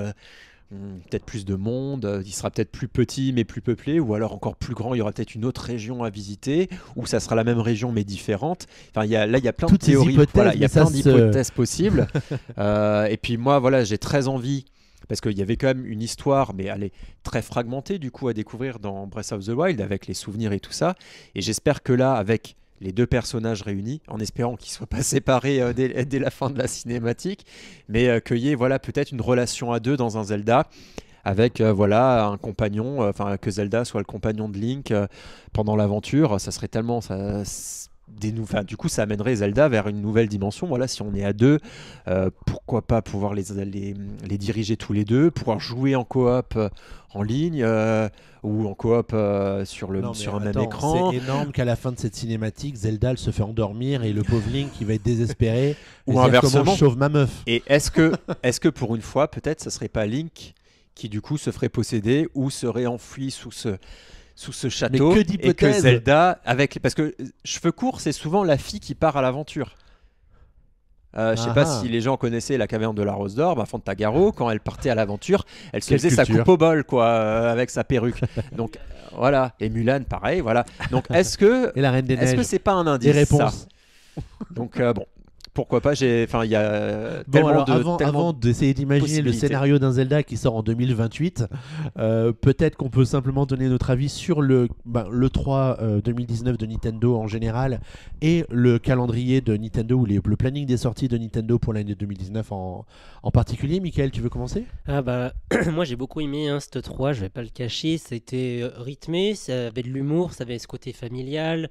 Hmm, peut-être plus de monde, euh, il sera peut-être plus petit mais plus peuplé, ou alors encore plus grand, il y aura peut-être une autre région à visiter, ou ça sera la même région mais différente. Enfin, y là, il y a plein de théories, il y a plein d'hypothèses possibles. Euh, et puis moi, voilà, j'ai très envie parce qu'il y avait quand même une histoire, mais elle est très fragmentée du coup à découvrir dans Breath of the Wild avec les souvenirs et tout ça. Et j'espère que là, avec les deux personnages réunis, en espérant qu'ils ne soient pas séparés euh, dès, la fin de la cinématique, mais qu'il y ait voilà, peut-être une relation à deux dans un Zelda avec euh, voilà un compagnon, euh, enfin que Zelda soit le compagnon de Link pendant l'aventure, ça serait tellement ça, du coup, ça amènerait Zelda vers une nouvelle dimension. Voilà, si on est à deux, euh, pourquoi pas pouvoir les, les, diriger tous les deux, pouvoir jouer en coop euh, en ligne euh, ou en coop sur, le, sur un même écran. C'est énorme qu'à la fin de cette cinématique, Zelda se fait endormir et le pauvre Link qui va être désespéré. ou inversement. sauve ma meuf. Et est-ce que, est-ce que pour une fois, peut-être, ça serait pas Link qui du coup se ferait posséder ou serait enfui sous ce sous ce château que et que Zelda avec parce que euh, cheveux courts c'est souvent la fille qui part à l'aventure. Euh, je sais pas ah. si les gens connaissaient la caverne de la Rose d'Or, bah Fantagaro, quand elle partait à l'aventure, elle se faisait sa coupe au bol, quoi, euh, avec sa perruque. Donc euh, voilà. Et Mulan, pareil, voilà. Donc est-ce que. Et la Reine Est-ce que c'est pas un indice Donc bon, pourquoi pas j'ai enfin il y a avant, d'essayer d'imaginer le scénario d'un Zelda qui sort en 2028 euh, peut-être qu'on peut simplement donner notre avis sur le ben, le 3 2019 euh, de Nintendo en général et le calendrier de Nintendo ou le planning des sorties de Nintendo pour l'année 2019 en, particulier Michael tu veux commencer ah bah moi j'ai beaucoup aimé hein, ce 3 je vais pas le cacher c'était euh, rythmé ça avait de l'humour ça avait ce côté familial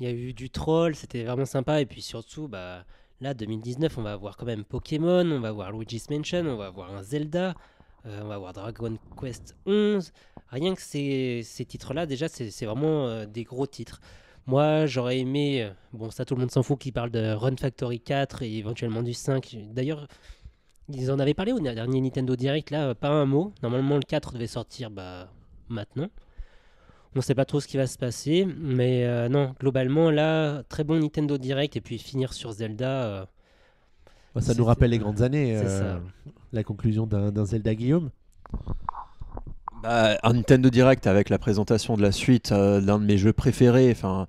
il y a eu du troll c'était vraiment sympa et puis surtout bah Là, 2019, on va avoir quand même Pokémon, on va avoir Luigi's Mansion, on va avoir un Zelda, euh, on va avoir Dragon Quest 11. Rien que ces, titres-là, déjà, c'est vraiment euh, des gros titres. Moi, j'aurais aimé, euh, bon, ça tout le monde s'en fout, qui parle de Run Factory 4 et éventuellement du 5. D'ailleurs, ils en avaient parlé au dernier Nintendo Direct, là, pas un mot. Normalement, le 4 devait sortir bah, maintenant on ne sait pas trop ce qui va se passer. Mais euh, non, globalement, là, très bon Nintendo Direct et puis finir sur Zelda. Euh, ça nous rappelle les grandes euh, années. la conclusion d'un Zelda Guillaume. Bah, un Nintendo Direct avec la présentation de la suite d'un de mes jeux préférés. Enfin.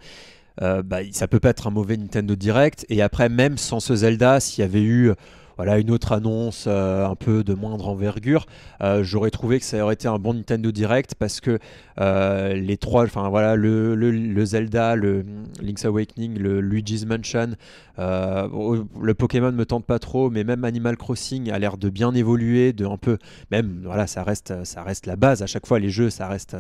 bah, ça peut pas être un mauvais Nintendo Direct et après même sans ce Zelda s'il y avait eu voilà une autre annonce euh, un peu de moindre envergure. Euh, j'aurais trouvé que ça aurait été un bon Nintendo Direct parce que euh, les trois, enfin voilà, le, Zelda, le Link's Awakening, le Luigi's Mansion, le Pokémon me tente pas trop, mais même Animal Crossing a l'air de bien évoluer, de un peu, même voilà, ça reste, ça reste la base à chaque fois les jeux, ça reste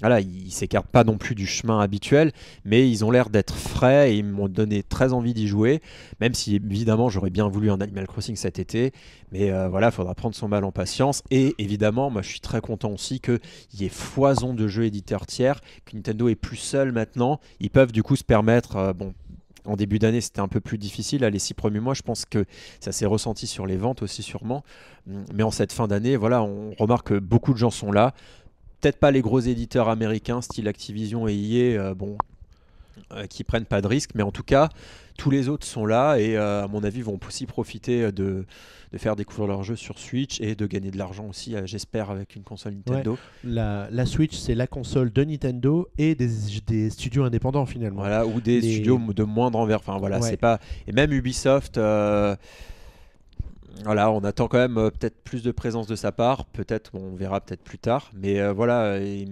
voilà, ils s'écartent pas non plus du chemin habituel, mais ils ont l'air d'être frais et ils m'ont donné très envie d'y jouer, même si évidemment j'aurais bien voulu un Animal Crossing cet été, mais euh, voilà, il faudra prendre son mal en patience, et évidemment, moi je suis très content aussi qu'il y ait foison de jeux éditeurs tiers, que Nintendo est plus seul maintenant, ils peuvent du coup se permettre, euh, bon, en début d'année, c'était un peu plus difficile. les six premiers mois, je pense que ça s'est ressenti sur les ventes aussi, sûrement. Hum, mais en cette fin d'année, voilà, on remarque que beaucoup de gens sont là peut-être pas les gros éditeurs américains, style Activision et EA, euh, bon, euh, qui prennent pas de risques, mais en tout cas, tous les autres sont là et euh, à mon avis vont aussi profiter de, faire découvrir leurs jeux sur Switch et de gagner de l'argent aussi, j'espère, avec une console Nintendo. la, Switch, c'est la console de Nintendo et des, studios indépendants finalement. Voilà, ou des studios de moindre envers. Enfin voilà, c'est pas et même Ubisoft voilà, on attend quand même euh, peut-être plus de présence de sa part. Peut-être, on verra peut-être plus tard. Mais euh, voilà, et,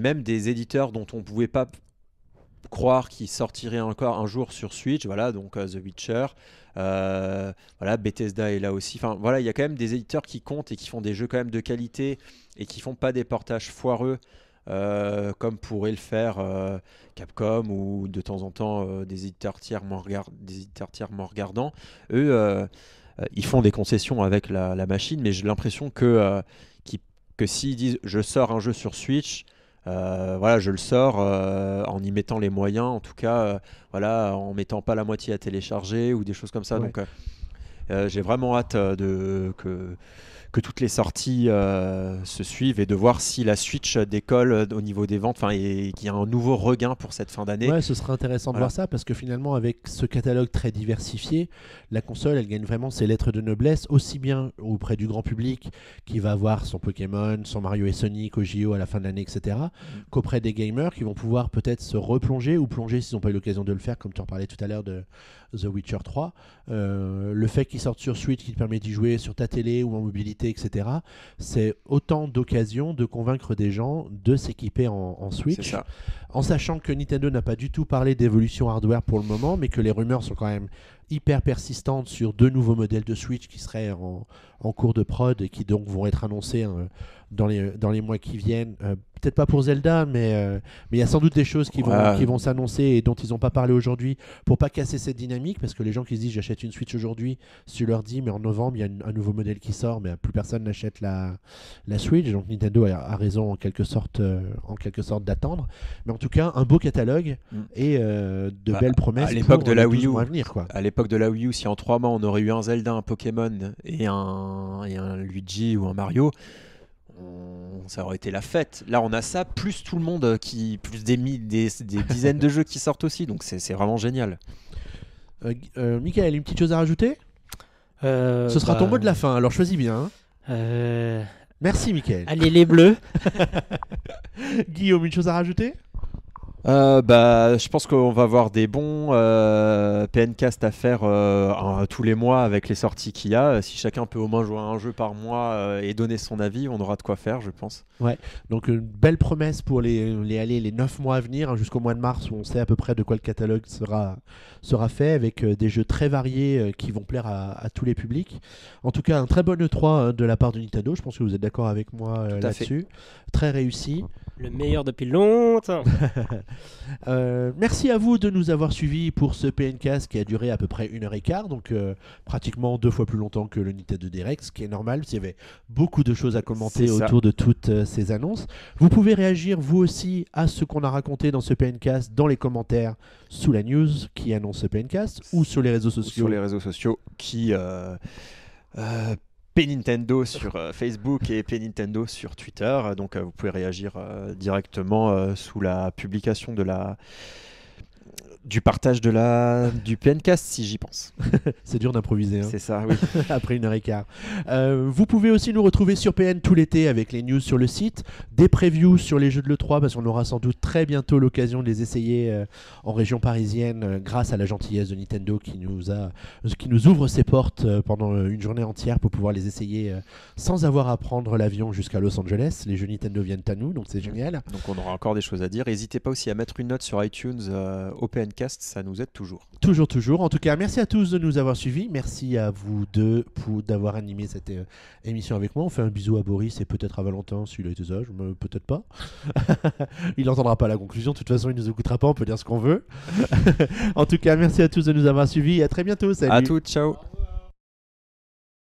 même des éditeurs dont on pouvait pas croire qu'ils sortiraient encore un jour sur Switch. Voilà, donc euh, The Witcher. voilà, Bethesda est là aussi. Enfin, voilà, il y a quand même des éditeurs qui comptent et qui font des jeux quand même de qualité et qui font pas des portages foireux. comme pourrait le faire Capcom ou de temps en temps des éditeurs tiers moins, des éditeurs tiers moins regardants. Eux, euh, ils font des concessions avec la, machine, mais j'ai l'impression que, euh, que s'ils disent je sors un jeu sur Switch, euh, voilà, je le sors en y mettant les moyens, en tout cas, voilà, en mettant pas la moitié à télécharger ou des choses comme ça. Donc, j'ai vraiment hâte de que que toutes les sorties euh, se suivent et de voir si la Switch décolle euh, au niveau des ventes, enfin, et qu'il y a un nouveau regain pour cette fin d'année. Ouais, ce serait intéressant de voir ça parce que finalement, avec ce catalogue très diversifié, la console, elle gagne vraiment ses lettres de noblesse aussi bien auprès du grand public qui va voir son Pokémon, son Mario et Sonic au JO à la fin de l'année, etc., mm. qu'auprès des gamers qui vont pouvoir peut-être se replonger ou plonger s'ils n'ont pas eu l'occasion de le faire, comme tu en parlais tout à l'heure de The Witcher 3. Euh, le fait qu'il sorte sur Switch, qui permet d'y jouer sur ta télé ou en mobilité, etc., c'est autant d'occasions de convaincre des gens de s'équiper en, en, Switch. En sachant que Nintendo n'a pas du tout parlé d'évolution hardware pour le moment, mais que les rumeurs sont quand même hyper persistante sur deux nouveaux modèles de Switch qui seraient en, cours de prod et qui donc vont être annoncés hein, dans, les, dans les mois qui viennent. Euh, peut-être pas pour Zelda, euh, mais il y a sans doute des choses qui vont, vont s'annoncer et dont ils n'ont pas parlé aujourd'hui pour pas casser cette dynamique parce que les gens qui se disent j'achète une Switch aujourd'hui, si tu leur dis mais en novembre il y a un nouveau modèle qui sort, mais plus personne n'achète la, la Switch, donc Nintendo a, raison en quelque sorte euh, en quelque sorte d'attendre. Mais en tout cas un beau catalogue mm. et de bah, belles promesses à l'époque de la Wii U à À l'époque de la Wii U, si en trois mois on aurait eu un Zelda, un Pokémon et un, Luigi ou un Mario, ça aurait été la fête. Là, on a ça, plus tout le monde, qui, plus des, des, des dizaines de jeux qui sortent aussi. Donc, c'est vraiment génial. Euh, euh, Michael, une petite chose à rajouter euh, Ce sera ton bah, mot de la fin, alors choisis bien. Hein. Euh, Merci, Michael. Allez, les bleus. Guillaume, une chose à rajouter euh, bah, je pense qu'on va avoir des bons euh, PNcast à faire euh, tous les mois avec les sorties qu'il y a. Si chacun peut au moins jouer un jeu par mois euh, et donner son avis, on aura de quoi faire, je pense. Ouais, donc une belle promesse pour les, les, les 9 mois à venir, hein, jusqu'au mois de mars, où on sait à peu près de quoi le catalogue sera, sera fait, avec des jeux très variés qui vont plaire à, tous les publics. En tout cas, un très bon E3 hein, de la part de Nintendo, je pense que vous êtes d'accord avec moi là-dessus. Très réussi. Le meilleur depuis longtemps. Euh, merci à vous de nous avoir suivis pour ce PNcast qui a duré à peu près une heure et quart, donc euh, pratiquement deux fois plus longtemps que le de Direct, ce qui est normal, s'il y avait beaucoup de choses à commenter autour de toutes euh, ces annonces. Vous pouvez réagir vous aussi à ce qu'on a raconté dans ce PNcast dans les commentaires sous la news qui annonce ce PNcast ou sur les réseaux sociaux. sur les réseaux sociaux qui. Nintendo sur euh, Facebook et Nintendo sur Twitter. Donc euh, vous pouvez réagir euh, directement sous la publication de la du partage de la du PNcast si j'y pense. c'est dur d'improviser. Hein. C'est ça, oui. Après une heure et quart. Euh, vous pouvez aussi nous retrouver sur PN tout l'été avec les news sur le site, des previews sur les jeux de l'E3 parce qu'on aura sans doute très bientôt l'occasion de les essayer euh, en région parisienne euh, grâce à la gentillesse de Nintendo qui nous a qui nous ouvre ses portes pendant une journée entière pour pouvoir les essayer sans avoir à prendre l'avion jusqu'à Los Angeles. Les jeux Nintendo viennent à nous donc c'est mmh. génial. Donc on aura encore des choses à dire. N'hésitez pas aussi à mettre une note sur iTunes au cast, ça nous aide toujours. Toujours, toujours. En tout cas, merci à tous de nous avoir suivis. Merci à vous deux pour d'avoir animé cette euh, émission avec moi. On fait un bisou à Boris et peut-être à Valentin s'il a été sage, mais peut-être pas. il n'entendra pas la conclusion. De toute façon, il nous écoutera pas. On peut dire ce qu'on veut. en tout cas, merci à tous de nous avoir suivis. à très bientôt. Salut. À tout. Ciao.